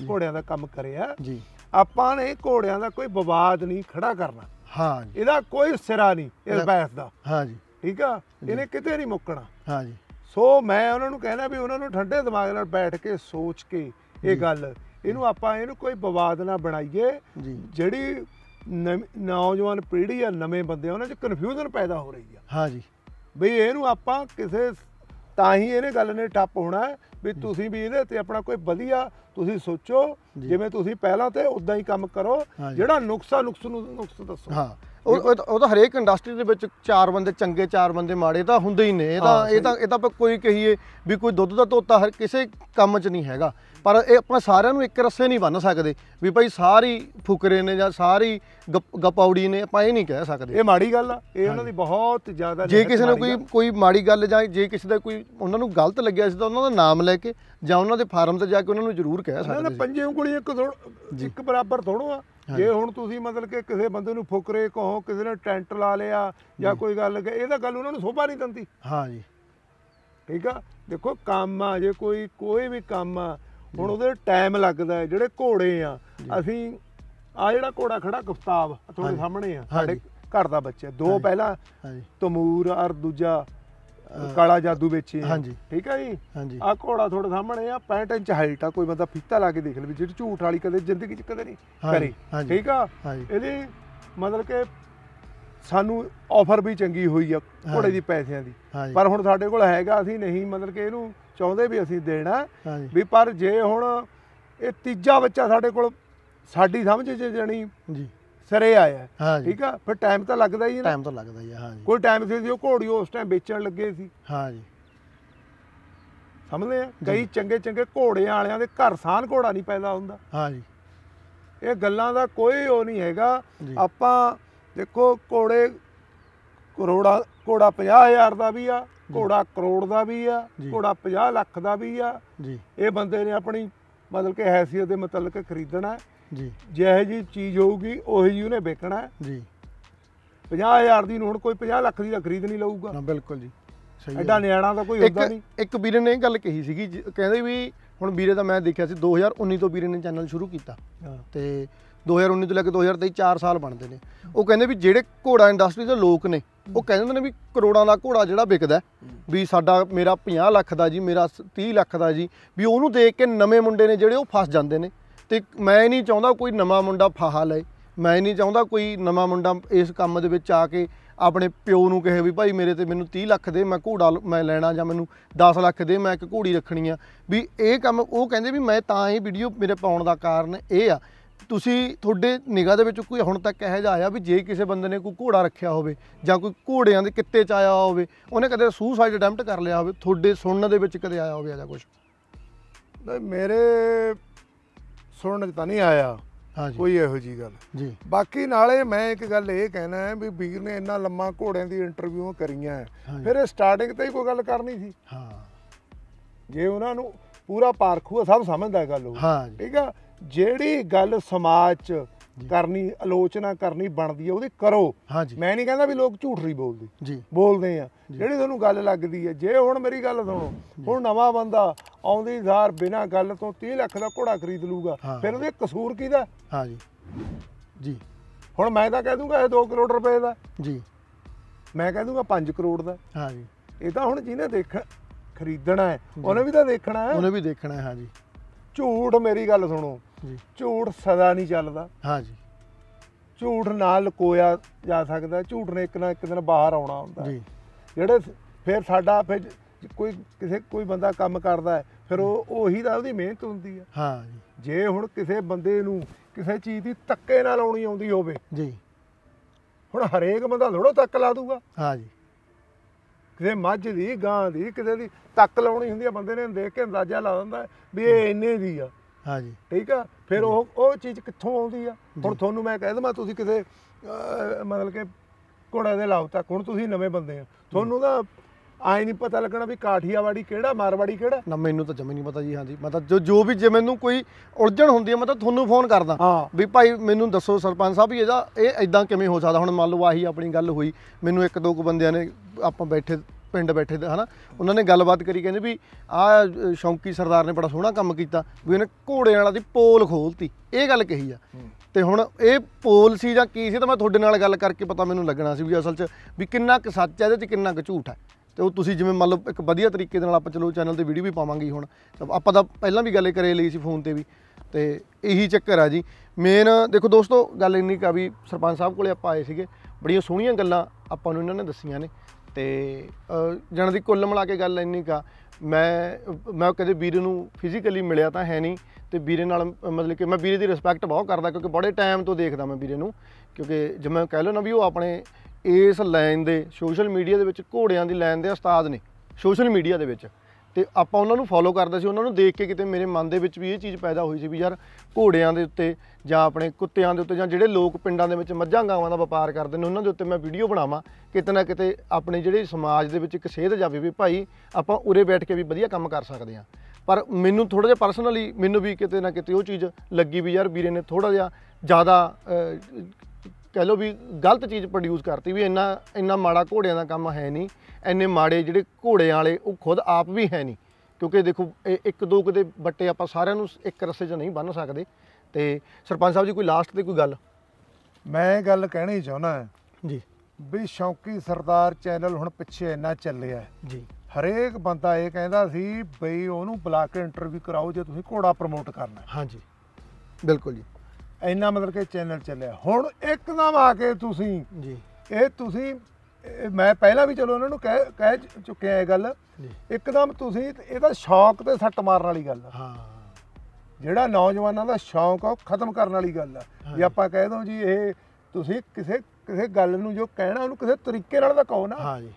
ਘੋੜਿਆਂ ਦਾ ਕੰਮ ਕਰਿਆ ਜੀ ਆਪਾਂ ਨੇ ਘੋੜਿਆਂ ਦਾ ਕੋਈ ਵਿਵਾਦ ਨਹੀਂ ਖੜਾ ਕਰਨਾ ਹਾਂ ਜੀ ਇਹਦਾ ਕੋਈ ਸਿਰਾ ਨਹੀਂ ਇਸ ਬਹਿਸ ਦਾ ਹਾਂ ਜੀ ਠੀਕ ਆ ਇਹਨੇ ਕਿਤੇ ਨਹੀਂ ਮੁੱਕਣਾ ਹਾਂ ਜੀ ਸੋ ਮੈਂ ਉਹਨਾਂ ਨੂੰ ਕਹਿਣਾ ਵੀ ਉਹਨਾਂ ਨੂੰ ਠੰਡੇ ਦਿਮਾਗ ਨਾਲ ਬੈਠ ਕੇ ਸੋਚ ਕੇ ਇਹ ਗੱਲ ਇਹਨੂੰ ਆਪਾਂ ਇਹਨੂੰ ਕੋਈ ਵਿਵਾਦ ਨਾ ਬਣਾਈਏ ਜੀ ਜਿਹੜੀ ਨੌਜਵਾਨ ਪੀੜ੍ਹੀ ਆ ਨਵੇਂ ਬੰਦੇ ਉਹਨਾਂ 'ਚ ਕਨਫਿਊਜ਼ਨ ਪੈਦਾ ਹੋ ਰਹੀ ਆ ਹਾਂ ਜੀ ਵੀ ਇਹਨੂੰ ਆਪਾਂ ਕਿਸੇ ਤਾਂ ਹੀ ਇਹਨੇ ਗੱਲ ਨੇ ਟੱਪ ਹੋਣਾ ਵੀ ਤੁਸੀਂ ਵੀ ਇਹਦੇ ਤੇ ਆਪਣਾ ਕੋਈ ਵਧੀਆ ਤੁਸੀਂ ਸੋਚੋ ਜਿਵੇਂ ਤੁਸੀਂ ਪਹਿਲਾਂ ਤੇ ਉਦਾਂ ਹੀ ਕੰਮ ਕਰੋ ਜਿਹੜਾ ਨੁਕਸਾ ਨੁਕਸ ਨੂੰ ਨੁਕਸ ਦੱਸੋ ਹਾਂ ਉਹ ਤਾਂ ਹਰੇਕ ਇੰਡਸਟਰੀ ਦੇ ਵਿੱਚ ਚਾਰ ਬੰਦੇ ਚੰਗੇ ਚਾਰ ਬੰਦੇ ਮਾੜੇ ਤਾਂ ਹੁੰਦੇ ਹੀ ਨੇ ਇਹ ਤਾਂ ਇਹ ਤਾਂ ਇਹ ਤਾਂ ਆਪਾਂ ਕੋਈ ਕਹੀਏ ਵੀ ਕੋਈ ਦੁੱਧ ਦਾ ਤੋਤਾ ਹਰ ਕਿਸੇ ਕੰਮ 'ਚ ਨਹੀਂ ਹੈਗਾ ਪਰ ਇਹ ਆਪਾਂ ਸਾਰਿਆਂ ਨੂੰ ਇੱਕ ਰਸੇ ਨਹੀਂ ਬੰਨ ਸਕਦੇ ਵੀ ਭਾਈ ਸਾਰੀ ਫੁਕਰੇ ਨੇ ਜਾਂ ਸਾਰੀ ਗਪੌੜੀ ਨੇ ਆਪਾਂ ਇਹ ਨਹੀਂ ਕਹਿ ਸਕਦੇ ਇਹ ਮਾੜੀ ਗੱਲ ਆ ਇਹ ਉਹਨਾਂ ਦੀ ਬਹੁਤ ਜ਼ਿਆਦਾ ਜੇ ਕਿਸੇ ਨੂੰ ਕੋਈ ਕੋਈ ਮਾੜੀ ਗੱਲ ਜਾਂ ਜੇ ਕਿਸੇ ਦਾ ਕੋਈ ਉਹਨਾਂ ਨੂੰ ਗਲਤ ਲੱਗਿਆ ਸੀ ਤਾਂ ਉਹਨਾਂ ਦਾ ਨਾਮ ਲੈ ਕੇ ਜਾਂ ਉਹਨਾਂ ਦੇ ਫਾਰਮ ਤੇ ਜਾ ਕੇ ਉਹਨਾਂ ਨੂੰ ਜ਼ਰੂਰ ਕਹਿ ਸਕਦੇ ਨਾ ਪੰਜੇ ਉਂਗਲੀ ਇੱਕ ਇੱਕ ਬਰਾਬਰ ਥੋੜੋ ਆ ਜੇ ਹੁਣ ਤੁਸੀਂ ਮਤਲਬ ਕਿ ਕਿਸੇ ਬੰਦੇ ਨੂੰ ਫੁਕਰੇ ਕਹੋ ਕਿਸੇ ਨੇ ਟੈਂਟ ਲਾ ਲਿਆ ਜਾਂ ਕੋਈ ਗੱਲ ਕਿ ਇਹ ਤਾਂ ਗੱਲ ਉਹਨਾਂ ਨੂੰ ਸੋਭਾ ਨਹੀਂ ਦਿੰਦੀ ਹਾਂ ਜੀ ਠੀਕ ਆ ਦੇਖੋ ਕੰਮ ਆ ਜੇ ਕੋਈ ਕੋਈ ਵੀ ਕੰਮ ਆ ਹੁਣ ਉਹਦੇ ਟਾਈਮ ਲੱਗਦਾ ਹੈ ਜਿਹੜੇ ਘੋੜੇ ਆ ਅਸੀਂ ਆ ਜਿਹੜਾ ਘੋੜਾ ਖੜਾ ਗੁਫਤਾਬ ਤੁਹਾਡੇ ਸਾਹਮਣੇ ਆ ਸਾਡੇ ਘਰ ਦਾ ਬੱਚਾ ਦੋ ਪਹਿਲਾਂ ਤਮੂਰ ਔਰ ਦੂਜਾ ਕਾਲਾ ਜਾਦੂ ਵੇਚੀ ਹਾਂਜੀ ਠੀਕ ਹੈ ਜੀ ਹਾਂਜੀ ਆ ਘੋੜਾ ਤੁਹਾਡੇ ਸਾਹਮਣੇ ਆ 65 ਇੰਚ ਹਾਈਟ ਆ ਕੋਈ ਬੰਦਾ ਫੀਤਾ ਲਾ ਕੇ ਦੇਖ ਲਵੇ ਜਿਹੜੀ ਝੂਠ ਵਾਲੀ ਕਦੇ ਜ਼ਿੰਦਗੀ 'ਚ ਕਦੇ ਨਹੀਂ ਕਰੀ ਠੀਕ ਆ ਇਹਦੀ ਮਤਲਬ ਕਿ ਸਾਨੂੰ ਆਫਰ ਵੀ ਚੰਗੀ ਹੋਈ ਆ ਘੋੜੇ ਦੀ ਪੈਸਿਆਂ ਦੀ ਪਰ ਹੁਣ ਸਾਡੇ ਕੋਲ ਹੈਗਾ ਅਸੀਂ ਨਹੀਂ ਮਤਲਬ ਕਿ ਇਹਨੂੰ ਚਾਹੁੰਦੇ ਵੀ ਅਸੀਂ ਦੇਣਾ ਵੀ ਪਰ ਜੇ ਹੁਣ ਇਹ ਤੀਜਾ ਬੱਚਾ ਸਾਡੇ ਕੋਲ ਸਾਡੀ ਸਮਝ 'ਚ ਜਣੀ ਜੀ ਸਰੇ ਆਇਆ ਹਾਂਜੀ। ਠੀਕ ਆ ਫਿਰ ਟਾਈਮ ਤਾਂ ਲੱਗਦਾ ਹੀ ਹੈ ਨਾ ਟਾਈਮ ਤਾਂ ਲੱਗਦਾ ਹੀ ਆ ਹਾਂਜੀ ਕੋਈ ਟਾਈਮ ਸੀ ਉਹ ਘੋੜੀ ਉਸ ਟਾਈਮ ਵੇਚਣ ਲੱਗੇ ਸੀ ਹਾਂਜੀ ਸਮਝਦੇ ਆ ਕਈ ਚੰਗੇ ਚੰਗੇ ਘੋੜਿਆਂ ਵਾਲਿਆਂ ਦੇ ਘਰ ਸਾਨ ਘੋੜਾ ਨਹੀਂ ਪੈਦਾ ਹੁੰਦਾ ਹਾਂਜੀ ਇਹ ਗੱਲਾਂ ਦਾ ਕੋਈ ਉਹ ਨਹੀਂ ਹੈਗਾ ਆਪਾਂ ਦੇਖੋ ਘੋੜੇ ਕਰੋੜਾ ਘੋੜਾ 50000 ਦਾ ਵੀ ਆ ਘੋੜਾ ਕਰੋੜ ਦਾ ਵੀ ਆ ਘੋੜਾ 50 ਲੱਖ ਦਾ ਵੀ ਆ ਜੀ ਇਹ ਬੰਦੇ ਨੇ ਆਪਣੀ ਮਤਲਬ ਕਿ ਹੈਸੀਅਤ ਦੇ ਮੁਤਲਕ ਖਰੀਦਣਾ ਹੈ। ਜੀ ਜਿਹੇ ਜੀ ਚੀਜ਼ ਹੋਊਗੀ ਉਹੀ ਜੀ ਉਹਨੇ ਵੇਚਣਾ ਜੀ 50000 ਦੀ ਹੁਣ ਕੋਈ 50 ਲੱਖ ਦੀ ਤਾਂ ਖਰੀਦ ਨਹੀਂ ਲਊਗਾ ਨਾ ਬਿਲਕੁਲ ਜੀ ਸਹੀ ਐਡਾ ਨਿਆਣਾ ਤਾਂ ਕੋਈ ਹੁੰਦਾ ਨਹੀਂ ਇੱਕ ਵੀਰੇ ਨੇ ਇਹ ਗੱਲ ਕਹੀ ਸੀਗੀ ਕਹਿੰਦੇ ਵੀ ਹੁਣ ਵੀਰੇ ਦਾ ਮੈਂ ਦੇਖਿਆ ਸੀ 2019 ਤੋਂ ਵੀਰੇ ਨੇ ਚੈਨਲ ਸ਼ੁਰੂ ਕੀਤਾ ਤੇ 2019 ਤੋਂ ਲੈ ਕੇ 2023 4 ਸਾਲ ਬਣਦੇ ਨੇ ਉਹ ਕਹਿੰਦੇ ਵੀ ਜਿਹੜੇ ਘੋੜਾ ਇੰਡਸਟਰੀ ਦੇ ਲੋਕ ਨੇ ਉਹ ਕਹਿੰਦੇ ਨੇ ਵੀ ਕਰੋੜਾਂ ਦਾ ਘੋੜਾ ਜਿਹੜਾ ਵਿਕਦਾ ਵੀ ਸਾਡਾ ਮੇਰਾ 50 ਲੱਖ ਦਾ ਜੀ ਮੇਰਾ 30 ਲੱਖ ਦਾ ਜੀ ਵੀ ਉਹਨੂੰ ਦੇਖ ਕੇ ਨਵੇਂ ਮੁੰਡੇ ਨੇ ਜਿਹੜੇ ਉਹ ਫਸ ਜਾਂਦੇ ਨੇ ਤੇ ਮੈਂ ਨਹੀਂ ਚਾਹੁੰਦਾ ਕੋਈ ਨਵਾਂ ਮੁੰਡਾ ਫਾਹਾ ਲਏ ਮੈਂ ਨਹੀਂ ਚਾਹੁੰਦਾ ਕੋਈ ਨਵਾਂ ਮੁੰਡਾ ਇਸ ਕੰਮ ਦੇ ਵਿੱਚ ਆ ਕੇ ਆਪਣੇ ਪਿਓ ਨੂੰ ਕਹੇ ਵੀ ਭਾਈ ਮੇਰੇ ਤੇ ਮੈਨੂੰ 30 ਲੱਖ ਦੇ ਮੈਂ ਘੋੜਾ ਮੈਂ ਲੈਣਾ ਜਾਂ ਮੈਨੂੰ 10 ਲੱਖ ਦੇ ਮੈਂ ਇੱਕ ਘੋੜੀ ਰੱਖਣੀ ਆ ਵੀ ਇਹ ਕੰਮ ਉਹ ਕਹਿੰਦੇ ਵੀ ਮੈਂ ਤਾਂ ਇਹ ਵੀਡੀਓ ਮੇਰੇ ਪਾਉਣ ਦਾ ਕਾਰਨ ਇਹ ਆ ਤੁਸੀਂ ਤੁਹਾਡੇ ਨਿਗਾਹ ਦੇ ਵਿੱਚ ਕੋਈ ਹੁਣ ਤੱਕ ਇਹ ਜਾਇਆ ਆਇਆ ਵੀ ਜੇ ਕਿਸੇ ਬੰਦੇ ਨੇ ਕੋਈ ਘੋੜਾ ਰੱਖਿਆ ਹੋਵੇ ਜਾਂ ਕੋਈ ਘੋੜਿਆਂ ਦੇ ਕਿੱਤੇ ਚ ਆਇਆ ਹੋਵੇ ਉਹਨੇ ਕਦੇ ਸੂਸਾਈਡ ਅਟੈਂਪਟ ਕਰ ਲਿਆ ਹੋਵੇ ਤੁਹਾਡੇ ਸੁਣਨ ਦੇ ਵਿੱਚ ਕਦੇ ਆਇਆ ਹੋਵੇ ਜਾਂ ਕੁਝ ਨਹੀਂ ਮੇਰੇ ਸੁਣਨ ਤਾਂ ਨਹੀਂ ਆਇਆ ਹਾਂਜੀ ਕੋਈ ਇਹੋ ਜੀ ਗੱਲ ਜੀ ਬਾਕੀ ਨਾਲੇ ਮੈਂ ਇੱਕ ਗੱਲ ਇਹ ਕਹਿਣਾ ਹੈ ਵੀ ਵੀਰ ਨੇ ਇੰਨਾ ਲੰਮਾ ਘੋੜਿਆਂ ਦੀ ਇੰਟਰਵਿਊ ਕਰੀਆਂ ਫਿਰ ਇਹ ਸਟਾਰਟਿੰਗ ਤੇ ਹੀ ਕੋਈ ਗੱਲ ਕਰਨੀ ਸੀ ਹਾਂ ਜੇ ਉਹਨਾਂ ਨੂੰ ਪੂਰਾ ਪਾਰਖੂ ਸਭ ਸਮਝਦਾ ਗੱਲ ਉਹ ਠੀਕ ਆ ਜਿਹੜੀ ਗੱਲ ਸਮਾਜ 'ਚ ਕਰਨੀ ਆਲੋਚਨਾ ਕਰਨੀ ਬਣਦੀ ਹੈ ਉਹਦੀ ਕਰੋ ਮੈਂ ਨਹੀਂ ਕਹਿੰਦਾ ਵੀ ਲੋਕ ਝੂਠ ਨਹੀਂ ਬੋਲਦੇ ਬੋਲਦੇ ਆ ਜਿਹੜੀ ਤੁਹਾਨੂੰ ਗੱਲ ਲੱਗਦੀ ਹੈ ਜੇ ਹੁਣ ਮੇਰੀ ਗੱਲ ਸੁਣੋ ਹੁਣ ਨਵਾਂ ਬੰਦਾ ਆਉਂਦੀ ਧਾਰ ਬਿਨਾ ਗੱਲ ਤੋਂ 30 ਲੱਖ ਦਾ ਘੋੜਾ ਖਰੀਦ ਲੂਗਾ ਫਿਰ ਉਹਦੇ ਕਸੂਰ ਕਿਹਦਾ ਹਾਂਜੀ ਜੀ ਹੁਣ ਮੈਂ ਤਾਂ ਕਹਿ ਦੂੰਗਾ ਇਹ 2 ਕਰੋੜ ਰੁਪਏ ਦਾ ਜੀ ਮੈਂ ਕਹਿ ਦੂੰਗਾ 5 ਕਰੋੜ ਦਾ ਹਾਂਜੀ ਇਹ ਤਾਂ ਹੁਣ ਜਿਹਨੇ ਦੇਖ ਖਰੀਦਣਾ ਹੈ ਉਹਨੇ ਵੀ ਤਾਂ ਦੇਖਣਾ ਹੈ ਉਹਨੇ ਵੀ ਦੇਖਣਾ ਹੈ ਹਾਂਜੀ ਝੂਠ ਮੇਰੀ ਗੱਲ ਸੁਣੋ ਜੀ ਝੂਠ ਸਦਾ ਨਹੀਂ ਚੱਲਦਾ ਹਾਂ ਜੀ ਝੂਠ ਨਾਲ ਕੋਇਆ ਜਾ ਸਕਦਾ ਝੂਠ ਨੇ ਇੱਕ ਨਾ ਇੱਕ ਦਿਨ ਬਾਹਰ ਆਉਣਾ ਹੁੰਦਾ ਜੀ ਜਿਹੜੇ ਫਿਰ ਸਾਡਾ ਫਿਰ ਕੋਈ ਕਿਸੇ ਕੋਈ ਬੰਦਾ ਕੰਮ ਕਰਦਾ ਹੈ ਫਿਰ ਉਹ ਉਹੀ ਦਾ ਉਹਦੀ ਮਿਹਨਤ ਹੁੰਦੀ ਹੈ ਹਾਂ ਜੀ ਜੇ ਹੁਣ ਕਿਸੇ ਬੰਦੇ ਨੂੰ ਕਿਸੇ ਚੀਜ਼ ਦੀ ਤੱਕੇ ਨਾਲ ਆਉਣੀ ਆਉਂਦੀ ਹੋਵੇ ਜੀ ਹੁਣ ਹਰੇਕ ਬੰਦਾ ਥੋੜੋ ਤੱਕ ਲਾ ਦੂਗਾ ਹਾਂ ਜੀ ਕਿਸੇ ਮੱਝ ਦੀ ਗਾਂ ਦੀ ਕਿਸੇ ਦੀ ਤੱਕ ਲਾਉਣੀ ਹੁੰਦੀ ਆ ਬੰਦੇ ਨੇ ਦੇਖ ਕੇ ਅੰਦਾਜ਼ਾ ਲਾ ਦਿੰਦਾ ਵੀ ਇਹ ਇੰਨੇ ਦੀ ਆ ਹਾਂਜੀ ਠੀਕ ਆ ਫਿਰ ਉਹ ਉਹ ਚੀਜ਼ ਕਿੱਥੋਂ ਆਉਂਦੀ ਆ ਹੁਣ ਤੁਹਾਨੂੰ ਮੈਂ ਕਹਿ ਦਵਾਂ ਤੁਸੀਂ ਕਿਸੇ ਮਤਲਬ ਕਿ ਕੋੜਾ ਦੇ ਲਾਉ ਹੁਣ ਤੁਸੀਂ ਨਵੇਂ ਬੰਦੇ ਆ ਤੁਹਾਨੂੰ ਤਾਂ ਆਏ ਨਹੀਂ ਪਤਾ ਲੱਗਣਾ ਵੀ ਕਾਠੀਆਵਾੜੀ ਕਿਹੜਾ ਮਾਰਵਾੜੀ ਕਿਹੜਾ ਨਾ ਮੈਨੂੰ ਤਾਂ ਜਮੇ ਨਹੀਂ ਪਤਾ ਜੀ ਹਾਂਜੀ ਮੈਂ ਤਾਂ ਜੋ ਜੋ ਵੀ ਜੇ ਮੈਨੂੰ ਕੋਈ ਉਲਝਣ ਹੁੰਦੀ ਹੈ ਮੈਂ ਤਾਂ ਤੁਹਾਨੂੰ ਫੋਨ ਕਰਦਾ ਵੀ ਭਾਈ ਮੈਨੂੰ ਦੱਸੋ ਸਰਪੰਚ ਸਾਹਿਬ ਇਹਦਾ ਇਹ ਐਦਾਂ ਕਿਵੇਂ ਹੋ ਸਕਦਾ ਹੁਣ ਮੰਨ ਲਓ ਆਹੀ ਆਪਣੀ ਗੱਲ ਹੋਈ ਮੈਨੂੰ ਇੱਕ ਦੋ ਕੁ ਬੰਦਿਆਂ ਨੇ ਆਪਾਂ ਬੈਠੇ ਪਿੰਡ ਬੈਠੇ ਹਨਾ ਉਹਨਾਂ ਨੇ ਗੱਲਬਾਤ ਕਰੀ ਕਹਿੰਦੇ ਵੀ ਆ ਸ਼ੌਂਕੀ ਸਰਦਾਰ ਨੇ ਬੜਾ ਸੋਹਣਾ ਕੰਮ ਕੀਤਾ ਵੀ ਉਹਨੇ ਘੋੜੇ ਵਾਲਾ ਦੀ ਪੋਲ ਖੋਲਤੀ ਇਹ ਗੱਲ ਕਹੀ ਆ ਤੇ ਹੁਣ ਇਹ ਪੋਲ ਸੀ ਜਾਂ ਕੀ ਸੀ ਤਾਂ ਮੈਂ ਤੁਹਾਡੇ ਨਾਲ ਗੱਲ ਕਰਕੇ ਪਤਾ ਮੈਨੂੰ ਲੱਗਣਾ ਸੀ ਵੀ ਅਸਲ 'ਚ ਵੀ ਕਿੰਨਾ ਕੁ ਸੱਚ ਹੈ ਇਹਦੇ 'ਚ ਕਿੰਨਾ ਕੁ ਝੂਠ ਹੈ ਤੇ ਉਹ ਤੁਸੀਂ ਜਿਵੇਂ ਮੰਨ ਲਓ ਇੱਕ ਵਧੀਆ ਤਰੀਕੇ ਦੇ ਨਾਲ ਆਪਾਂ ਚਲੋ ਚੈਨਲ ਤੇ ਵੀਡੀਓ ਵੀ ਪਾਵਾਂਗੇ ਹੁਣ ਆਪਾਂ ਤਾਂ ਪਹਿਲਾਂ ਵੀ ਗੱਲ ਕਰੇ ਲਈ ਸੀ ਫੋਨ ਤੇ ਵੀ ਤੇ ਇਹੀ ਚੱਕਰ ਆ ਜੀ ਮੇਨ ਦੇਖੋ ਦੋਸਤੋ ਗੱਲ ਇੰਨੀ ਕਾ ਵੀ ਸਰਪੰਚ ਸਾਹਿਬ ਕੋਲੇ ਆਪਾਂ ਆਏ ਸੀਗੇ ਬੜੀਆਂ ਸੋਹਣੀਆਂ ਗੱਲਾਂ ਆਪਾਂ ਨੂੰ ਇਹਨਾਂ ਨੇ ਦੱਸੀਆਂ ਨੇ ਤੇ ਜਣ ਦੀ ਕੁੱਲ ਮਿਲਾ ਕੇ ਗੱਲ ਇੰਨੀ ਕਾ ਮੈਂ ਮੈਂ ਕਦੇ ਵੀਰੇ ਨੂੰ ਫਿਜ਼ੀਕਲੀ ਮਿਲਿਆ ਤਾਂ ਹੈ ਨਹੀਂ ਤੇ ਵੀਰੇ ਨਾਲ ਮਤਲਬ ਕਿ ਮੈਂ ਵੀਰੇ ਦੀ ਰਿਸਪੈਕਟ ਬਹੁਤ ਕਰਦਾ ਕਿਉਂਕਿ ਬੜੇ ਟਾਈਮ ਤੋਂ ਦੇਖਦਾ ਮੈਂ ਵੀਰੇ ਨੂੰ ਕਿਉਂਕਿ ਜਿਵੇਂ ਕਹਿ ਲਓ ਨਾ ਵੀ ਉਹ ਆਪਣੇ ਇਸ ਲਾਈਨ ਦੇ ਸੋਸ਼ਲ ਮੀਡੀਆ ਦੇ ਵਿੱਚ ਘੋੜਿਆਂ ਦੀ ਲਾਈਨ ਦੇ ਉਸਤਾਦ ਨੇ ਸੋਸ਼ਲ ਮੀਡੀਆ ਦੇ ਵਿੱਚ ਤੇ ਆਪਾਂ ਉਹਨਾਂ ਨੂੰ ਫੋਲੋ ਕਰਦਾ ਸੀ ਉਹਨਾਂ ਨੂੰ ਦੇਖ ਕੇ ਕਿਤੇ ਮੇਰੇ ਮਨ ਦੇ ਵਿੱਚ ਵੀ ਇਹ ਚੀਜ਼ ਪੈਦਾ ਹੋਈ ਸੀ ਵੀ ਯਾਰ ਘੋੜਿਆਂ ਦੇ ਉੱਤੇ ਜਾਂ ਆਪਣੇ ਕੁੱਤਿਆਂ ਦੇ ਉੱਤੇ ਜਾਂ ਜਿਹੜੇ ਲੋਕ ਪਿੰਡਾਂ ਦੇ ਵਿੱਚ ਮੱਝਾਂ ਗਾਵਾਂ ਦਾ ਵਪਾਰ ਕਰਦੇ ਨੇ ਉਹਨਾਂ ਦੇ ਉੱਤੇ ਮੈਂ ਵੀਡੀਓ ਬਣਾਵਾਂ ਕਿਤੇ ਨਾ ਕਿਤੇ ਆਪਣੇ ਜਿਹੜੇ ਸਮਾਜ ਦੇ ਵਿੱਚ ਇੱਕ ਸੇਧ ਜਾਵੇ ਵੀ ਭਾਈ ਆਪਾਂ ਉਰੇ ਬੈਠ ਕੇ ਵੀ ਵਧੀਆ ਕੰਮ ਕਰ ਸਕਦੇ ਆ ਪਰ ਮੈਨੂੰ ਥੋੜਾ ਜਿਹਾ ਪਰਸਨਲੀ ਮੈਨੂੰ ਵੀ ਕਿਤੇ ਨਾ ਕਿਤੇ ਉਹ ਚੀਜ਼ ਲੱਗੀ ਵੀ ਯਾਰ ਵੀਰੇ ਨੇ ਥੋੜਾ ਜਿਹਾ ਜ਼ਿਆਦਾ ਕਹਿ ਲੋ ਵੀ ਗਲਤ ਚੀਜ਼ ਪ੍ਰੋਡਿਊਸ ਕਰਤੀ ਵੀ ਇੰਨਾ ਇੰਨਾ ਮਾੜਾ ਘੋੜਿਆਂ ਦਾ ਕੰਮ ਹੈ ਨਹੀਂ ਇੰਨੇ ਮਾੜੇ ਜਿਹੜੇ ਘੋੜਿਆਂ ਵਾਲੇ ਉਹ ਖੁਦ ਆਪ ਵੀ ਹੈ ਨਹੀਂ ਕਿਉਂਕਿ ਦੇਖੋ ਇੱਕ ਦੋ ਕਿਤੇ ਬੱਟੇ ਆਪਾਂ ਸਾਰਿਆਂ ਨੂੰ ਇੱਕ ਰਸੇ 'ਚ ਨਹੀਂ ਬੰਨ ਸਕਦੇ ਤੇ ਸਰਪੰਚ ਸਾਹਿਬ ਜੀ ਕੋਈ ਲਾਸਟ ਤੇ ਕੋਈ ਗੱਲ ਮੈਂ ਗੱਲ ਕਹਿਣੀ ਚਾਹੁੰਦਾ ਜੀ ਵੀ ਸ਼ੌਂਕੀ ਸਰਦਾਰ ਚੈਨਲ ਹੁਣ ਪਿੱਛੇ ਇੰਨਾ ਚੱਲਿਆ ਜੀ ਹਰੇਕ ਬੰਦਾ ਇਹ ਕਹਿੰਦਾ ਸੀ ਬਈ ਉਹਨੂੰ ਬੁਲਾ ਕੇ ਇੰਟਰਵਿਊ ਕਰਾਓ ਜੇ ਤੁਸੀਂ ਘੋੜਾ ਪ੍ਰਮੋਟ ਕਰਨਾ ਹਾਂਜੀ ਬਿਲਕੁਲ ਜੀ ਇੰਨਾ ਮਤਲਬ ਕਿ ਚੈਨਲ ਚੱਲਿਆ ਹੁਣ ਇੱਕਦਮ ਆ ਕੇ ਤੁਸੀਂ ਜੀ ਇਹ ਤੁਸੀਂ ਮੈਂ ਪਹਿਲਾਂ ਵੀ ਚਲੋ ਉਹਨਾਂ ਨੂੰ ਕਹਿ ਕਹਿ ਚੁੱਕਿਆ ਇਹ ਗੱਲ ਇੱਕਦਮ ਤੁਸੀਂ ਇਹਦਾ ਸ਼ੌਂਕ ਤੇ ਸੱਟ ਮਾਰਨ ਵਾਲੀ ਗੱਲ ਹਾਂ ਜਿਹੜਾ ਨੌਜਵਾਨਾਂ ਦਾ ਸ਼ੌਂਕ ਉਹ ਖਤਮ ਕਰਨ ਵਾਲੀ ਗੱਲ ਆ ਜੇ ਆਪਾਂ ਕਹਿ ਦੋ ਜੀ ਇਹ ਤੁਸੀਂ ਕਿਸੇ ਕਿਸੇ ਗੱਲ ਨੂੰ ਜੋ ਕਹਿਣਾ ਉਹਨੂੰ ਕਿਸੇ ਤਰੀਕੇ ਨਾਲ ਤਾਂ ਕਹੋ ਨਾ ਹਾਂ ਜੀ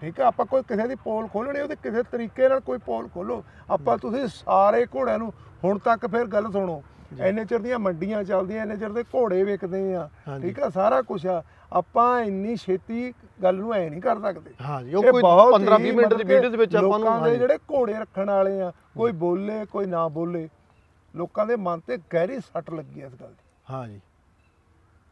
ਠੀਕ ਆ ਆਪਾਂ ਕੋਈ ਕਿਸੇ ਦੀ ਪੋਲ ਖੋਲਣੀ ਉਹਦੇ ਕਿਸੇ ਤਰੀਕੇ ਨਾਲ ਕੋਈ ਪੋਲ ਖੋਲੋ ਆਪਾਂ ਤੁਸੀਂ ਸਾਰੇ ਘੋੜਿਆਂ ਨੂੰ ਹੁਣ ਤੱਕ ਫਿਰ ਗੱਲ ਸੁਣੋ ਐਨੇ ਚਿਰ ਦੀਆਂ ਮੰਡੀਆਂ ਚੱਲਦੀਆਂ ਐਨੇ ਚਿਰ ਦੇ ਘੋੜੇ ਵਿਕਦੇ ਆ ਠੀਕ ਆ ਸਾਰਾ ਕੁਝ ਆ ਆਪਾਂ ਇੰਨੀ ਛੇਤੀ ਗੱਲ ਨੂੰ ਐ ਨਹੀਂ ਕਰ ਸਕਦੇ ਹਾਂਜੀ ਉਹ ਕੋਈ 15 20 ਮਿੰਟ ਦੀ ਵੀਡੀਓ ਦੇ ਵਿੱਚ ਆਪਾਂ ਨੂੰ ਦੇ ਜਿਹੜੇ ਘੋੜੇ ਰੱਖਣ ਵਾਲੇ ਆ ਕੋਈ ਬੋਲੇ ਕੋਈ ਨਾ ਬੋਲੇ ਲੋਕਾਂ ਦੇ ਮਨ ਤੇ ਗਹਿਰੀ ਸੱਟ ਲੱਗੀ ਇਸ ਗੱਲ ਦੀ ਹਾਂਜੀ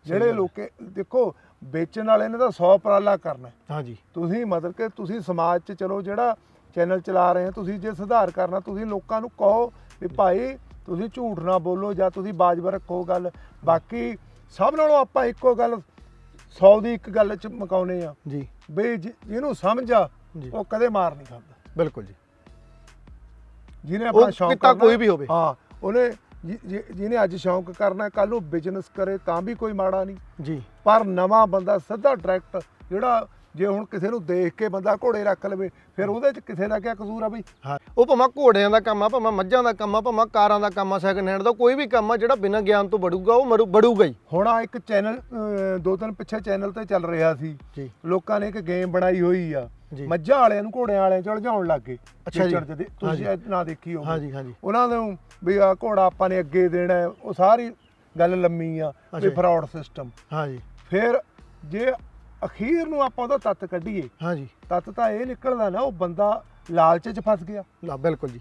ਜਿਹੜੇ ਲੋਕੇ ਦੇਖੋ ਵੇਚਣ ਵਾਲੇ ਨੇ ਤਾਂ 100 ਪਰਾਲਾ ਕਰਨਾ ਹਾਂਜੀ ਤੁਸੀਂ ਮਤਲਬ ਕਿ ਤੁਸੀਂ ਸਮਾਜ 'ਚ ਚਲੋ ਜਿਹੜਾ ਚੈਨਲ ਚਲਾ ਰਹੇ ਆ ਤੁਸੀਂ ਜੇ ਸੁਧਾਰ ਕਰਨਾ ਤੁਸੀਂ ਲੋਕਾਂ ਨੂੰ ਕਹੋ ਵੀ ਭਾਈ ਤੁਸੀਂ ਝੂਠ ਨਾ ਬੋਲੋ ਜਾਂ ਤੁਸੀਂ ਬਾਜ਼ਬਰ ਰੱਖੋ ਗੱਲ ਬਾਕੀ ਸਭ ਨਾਲੋਂ ਆਪਾਂ ਇੱਕੋ ਗੱਲ 100 ਦੀ ਇੱਕ ਗੱਲ ਚ ਮਕਾਉਨੇ ਆ ਜੀ ਬਈ ਜਿਹਨੂੰ ਸਮਝ ਆ ਉਹ ਕਦੇ ਮਾਰ ਨਹੀਂ ਸਕਦਾ ਬਿਲਕੁਲ ਜੀ ਜਿਹਨੇ ਆਪਾਂ ਸ਼ੌਂਕ ਕੀਤਾ ਕੋਈ ਵੀ ਹੋਵੇ ਹਾਂ ਉਹਨੇ ਜਿਹਨੇ ਅੱਜ ਸ਼ੌਂਕ ਕਰਨਾ ਕੱਲ ਨੂੰ ਬਿਜ਼ਨਸ ਕਰੇ ਤਾਂ ਵੀ ਕੋਈ ਮਾੜਾ ਨਹੀਂ ਜੀ ਪਰ ਨਵਾਂ ਬੰਦਾ ਸਿੱਧਾ ਡਾਇਰੈਕਟ ਜਿਹੜਾ ਜੇ ਹੁਣ ਕਿਸੇ ਨੂੰ ਦੇਖ ਕੇ ਬੰਦਾ ਘੋੜੇ ਰੱਖ ਲਵੇ ਫਿਰ ਉਹਦੇ ਚ ਕਿਸੇ ਦਾ ਕੀ ਕਸੂਰ ਆ ਬਈ ਉਹ ਭਾਵੇਂ ਘੋੜਿਆਂ ਦਾ ਕੰਮ ਆ ਭਾਵੇਂ ਮੱਝਾਂ ਦਾ ਕੰਮ ਆ ਭਾਵੇਂ ਕਾਰਾਂ ਦਾ ਕੰਮ ਆ ਸੈਕਿੰਡ ਹੈਂਡ ਦਾ ਕੋਈ ਵੀ ਕੰਮ ਆ ਜਿਹੜਾ ਬਿਨਾਂ ਗਿਆਨ ਤੋਂ ਬੜੂਗਾ ਉਹ ਮਰੂ ਬੜੂਗਾ ਹੀ ਹੁਣ ਆ ਇੱਕ ਚੈਨਲ ਦੋ ਤਿੰਨ ਪਿੱਛੇ ਚੈਨਲ ਤੇ ਚੱਲ ਰਿਹਾ ਸੀ ਲੋਕਾਂ ਨੇ ਇੱਕ ਗੇਮ ਬਣਾਈ ਹੋਈ ਆ ਮੱਝਾਂ ਵਾਲਿਆਂ ਨੂੰ ਘੋੜਿਆਂ ਵਾਲਿਆਂ ਚ ਲਜਾਉਣ ਲੱਗ ਗਏ ਅੱਛਾ ਜੀ ਤੁਸੀਂ ਨਾ ਦੇਖੀ ਹੋਵੇ ਹਾਂਜੀ ਹਾਂਜੀ ਉਹਨਾਂ ਨੂੰ ਵੀ ਆ ਘੋੜਾ ਆਪਾਂ ਨੇ ਅੱਗੇ ਦੇਣਾ ਉਹ ਸਾਰੀ ਗੱਲ ਲੰਮੀ ਆ ਵੀ ਫਰਾਡ ਸਿਸਟਮ ਹਾਂਜੀ ਫਿਰ ਜੇ ਅਖੀਰ ਨੂੰ ਆਪਾਂ ਉਹਦਾ ਤੱਤ ਕੱਢੀਏ ਹਾਂਜੀ ਤੱਤ ਤਾਂ ਇਹ ਨਿਕਲਦਾ ਨਾ ਉਹ ਬੰਦਾ ਲਾਲਚ 'ਚ ਫਸ ਗਿਆ ਲਾ ਬਿਲਕੁਲ ਜੀ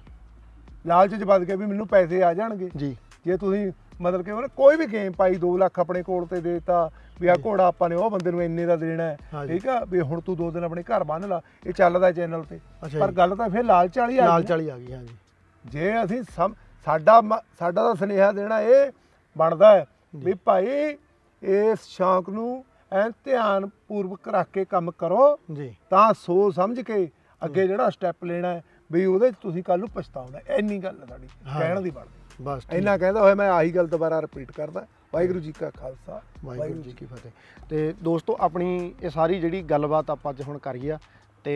ਲਾਲਚ 'ਚ ਫਸ ਗਿਆ ਵੀ ਮੈਨੂੰ ਪੈਸੇ ਆ ਜਾਣਗੇ ਜੀ ਜੇ ਤੁਸੀਂ ਮਤਲਬ ਕਿ ਉਹਨੇ ਕੋਈ ਵੀ ਗੇਮ ਪਾਈ 2 ਲੱਖ ਆਪਣੇ ਕੋਲ ਤੇ ਦੇਤਾ ਵੀ ਆ ਘੋੜਾ ਆਪਾਂ ਨੇ ਉਹ ਬੰਦੇ ਨੂੰ ਇੰਨੇ ਦਾ ਦੇਣਾ ਹੈ ਠੀਕ ਆ ਵੀ ਹੁਣ ਤੂੰ 2 ਦਿਨ ਆਪਣੇ ਘਰ ਬੰਨ ਲਾ ਇਹ ਚੱਲਦਾ ਚੈਨਲ ਤੇ ਪਰ ਗੱਲ ਤਾਂ ਫਿਰ ਲਾਲਚ ਵਾਲੀ ਆ ਗਈ ਲਾਲਚ ਵਾਲੀ ਆ ਗਈ ਹਾਂਜੀ ਜੇ ਅਸੀਂ ਸਾਡਾ ਸਾਡਾ ਦਾ ਸੁਨੇਹਾ ਦੇਣਾ ਇਹ ਬਣਦਾ ਵੀ ਭਾਈ ਇਸ ਸ਼ੌਂਕ ਨੂੰ ਐਨ ਧਿਆਨ ਪੂਰਵਕ ਰੱਖ ਕੇ ਕੰਮ ਕਰੋ ਜੀ ਤਾਂ ਸੋ ਸਮਝ ਕੇ ਅੱਗੇ ਜਿਹੜਾ ਸਟੈਪ ਲੈਣਾ ਹੈ ਵੀ ਉਹਦੇ ਚ ਤੁਸੀਂ ਕੱਲ ਨੂੰ ਪਛਤਾਉਣਾ ਐਨੀ ਗੱਲ ਹੈ ਸਾਡੀ ਕਹਿਣ ਦੀ ਬਣ ਬਸ ਇੰਨਾ ਕਹਿੰਦਾ ਹੋਇਆ ਮੈਂ ਆਹੀ ਗੱਲ ਦੁਬਾਰਾ ਰਿਪੀਟ ਕਰਦਾ ਵਾਹਿਗੁਰੂ ਜੀ ਕਾ ਖਾਲਸਾ ਵਾਹਿਗੁਰੂ ਜੀ ਕੀ ਫਤਿਹ ਤੇ ਦੋਸਤੋ ਆਪਣੀ ਇਹ ਸਾਰੀ ਜਿਹੜੀ ਗੱਲਬਾਤ ਆਪਾਂ ਅੱਜ ਹੁਣ ਕਰੀ ਆ ਤੇ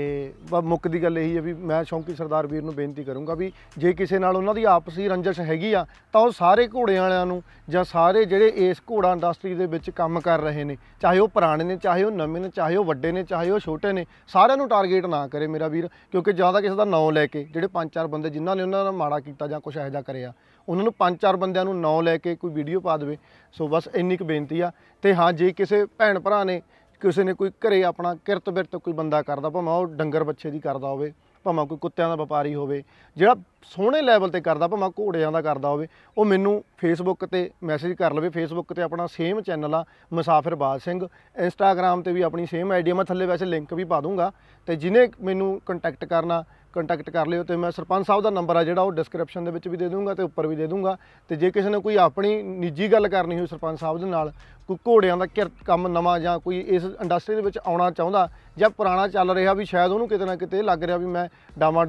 ਮੁੱਖ ਦੀ ਗੱਲ ਇਹੀ ਹੈ ਵੀ ਮੈਂ ਸ਼ੌਂਕੀ ਸਰਦਾਰ ਵੀਰ ਨੂੰ ਬੇਨਤੀ ਕਰੂੰਗਾ ਵੀ ਜੇ ਕਿਸੇ ਨਾਲ ਉਹਨਾਂ ਦੀ ਆਪਸੀ ਰੰਜਿਸ਼ ਹੈਗੀ ਆ ਤਾਂ ਉਹ ਸਾਰੇ ਘੋੜੇ ਵਾਲਿਆਂ ਨੂੰ ਜਾਂ ਸਾਰੇ ਜਿਹੜੇ ਇਸ ਘੋੜਾ ਇੰਡਸਟਰੀ ਦੇ ਵਿੱਚ ਕੰਮ ਕਰ ਰਹੇ ਨੇ ਚਾਹੇ ਉਹ ਪੁਰਾਣੇ ਨੇ ਚਾਹੇ ਉਹ ਨਵੇਂ ਨੇ ਚਾਹੇ ਉਹ ਵੱਡੇ ਨੇ ਚਾਹੇ ਉਹ ਛੋਟੇ ਨੇ ਸਾਰਿਆਂ ਨੂੰ ਟਾਰਗੇਟ ਨਾ ਕਰੇ ਮੇਰਾ ਵੀਰ ਕਿਉਂਕਿ ਜ਼ਿਆਦਾ ਕਿਸੇ ਦਾ ਨਾਂ ਲੈ ਕੇ ਜਿਹੜੇ ਪੰਜ ਚਾਰ ਬੰਦੇ ਜਿਨ੍ਹਾਂ ਨੇ ਉਹਨਾਂ ਨਾਲ ਮਾੜਾ ਕੀਤਾ ਜਾਂ ਕੁਝ ਇਹੋ ਜਿਹਾ ਕਰਿਆ ਉਹਨਾਂ ਨੂੰ ਪੰਜ ਚਾਰ ਬੰਦਿਆਂ ਨੂੰ ਨਾਂ ਲੈ ਕੇ ਕੋਈ ਵੀਡੀਓ ਪਾ ਦੇਵੇ ਸੋ ਬਸ ਇੰਨੀ ਕੁ ਬੇਨਤੀ ਆ ਤੇ ਹਾਂ ਜੇ ਕਿਸੇ ਭੈਣ ਭਰਾ ਨੇ ਕਿਸੇ ਨੇ ਕੋਈ ਘਰੇ ਆਪਣਾ ਕਿਰਤ ਬਿਰਤ ਕੋਈ ਬੰਦਾ ਕਰਦਾ ਭਾਵੇਂ ਉਹ ਡੰਗਰ ਬੱਚੇ ਦੀ ਕਰਦਾ ਹੋਵੇ ਭਾਵੇਂ ਕੋਈ ਕੁੱਤਿਆਂ ਦਾ ਵਪਾਰੀ ਹੋਵੇ ਜਿਹੜਾ ਸੋਹਣੇ ਲੈਵਲ ਤੇ ਕਰਦਾ ਭਾਵੇਂ ਘੋੜਿਆਂ ਦਾ ਕਰਦਾ ਹੋਵੇ ਉਹ ਮੈਨੂੰ ਫੇਸਬੁੱਕ ਤੇ ਮੈਸੇਜ ਕਰ ਲਵੇ ਫੇਸਬੁੱਕ ਤੇ ਆਪਣਾ ਸੇਮ ਚੈਨਲ ਆ ਮੁਸਾਫਿਰ ਬਾਦ ਸਿੰਘ ਇੰਸਟਾਗ੍ਰam ਤੇ ਵੀ ਆਪਣੀ ਸੇਮ ਆਈਡੀ ਮੈਂ ਥੱਲੇ ਵੈਸੇ ਲਿੰਕ ਵੀ ਪਾ ਦੂੰਗਾ ਤੇ ਜਿਨੇ ਮੈਨੂੰ ਕੰਟੈਕਟ ਕਰਨਾ ਕੰਟੈਕਟ ਕਰ ਲਿਓ ਤੇ ਮੈਂ ਸਰਪੰਚ ਸਾਹਿਬ ਦਾ ਨੰਬਰ ਆ ਜਿਹੜਾ ਉਹ ਡਿਸਕ੍ਰਿਪਸ਼ਨ ਦੇ ਵਿੱਚ ਵੀ ਦੇ ਦੂੰਗਾ ਤੇ ਉੱਪਰ ਵੀ ਦੇ ਦੂੰਗਾ ਤੇ ਜੇ ਕਿਸੇ ਨੇ ਕੋਈ ਆਪਣੀ ਨਿੱਜੀ ਗੱਲ ਕਰਨੀ ਹੋਈ ਸਰਪੰਚ ਸਾਹਿਬ ਦੇ ਨਾਲ ਕੋਈ ਘੋੜਿਆਂ ਦਾ ਕੰਮ ਨਵਾਂ ਜਾਂ ਕੋਈ ਇਸ ਇੰਡਸਟਰੀ ਦੇ ਵਿੱਚ ਆਉਣਾ ਚਾਹੁੰਦਾ ਜਾਂ ਪੁਰਾਣਾ ਚੱਲ ਰਿਹਾ ਵੀ ਸ਼ਾਇਦ ਉਹਨੂੰ ਕਿਤੇ ਨਾ ਕਿਤੇ ਲੱਗ ਰਿਹਾ ਵੀ ਮੈਂ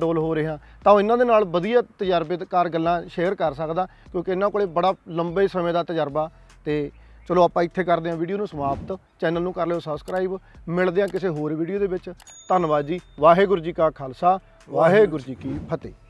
ਡੋਲ ਹੋ ਰਿਹਾ ਤਾਂ ਉਹ ਇਹਨਾਂ ਦੇ ਨਾਲ ਵਧੀਆ ਤਜਰਬੇਕਾਰ ਗੱਲਾਂ ਸ਼ੇਅਰ ਕਰ ਸਕਦਾ ਕਿਉਂਕਿ ਇਹਨਾਂ ਕੋਲੇ ਬੜਾ ਲੰਬੇ ਸਮੇਂ ਦਾ ਤਜਰਬਾ ਤੇ ਚਲੋ ਆਪਾਂ ਇੱਥੇ ਕਰਦੇ ਹਾਂ ਵੀਡੀਓ ਨੂੰ ਸਮਾਪਤ ਚੈਨਲ ਨੂੰ ਕਰ ਲਿਓ ਸਬਸਕ੍ਰਾਈਬ ਮਿਲਦੇ ਹਾਂ ਕਿਸੇ ਹੋਰ ਵੀਡੀਓ ਦੇ ਵਿੱਚ ਧੰਨਵਾਦ ਜੀ ਵਾਹਿਗੁਰੂ ਜੀ ਕਾ ਖਾਲਸਾ ਵਾਹਿਗੁਰੂ ਜੀ ਕੀ ਫਤਿਹ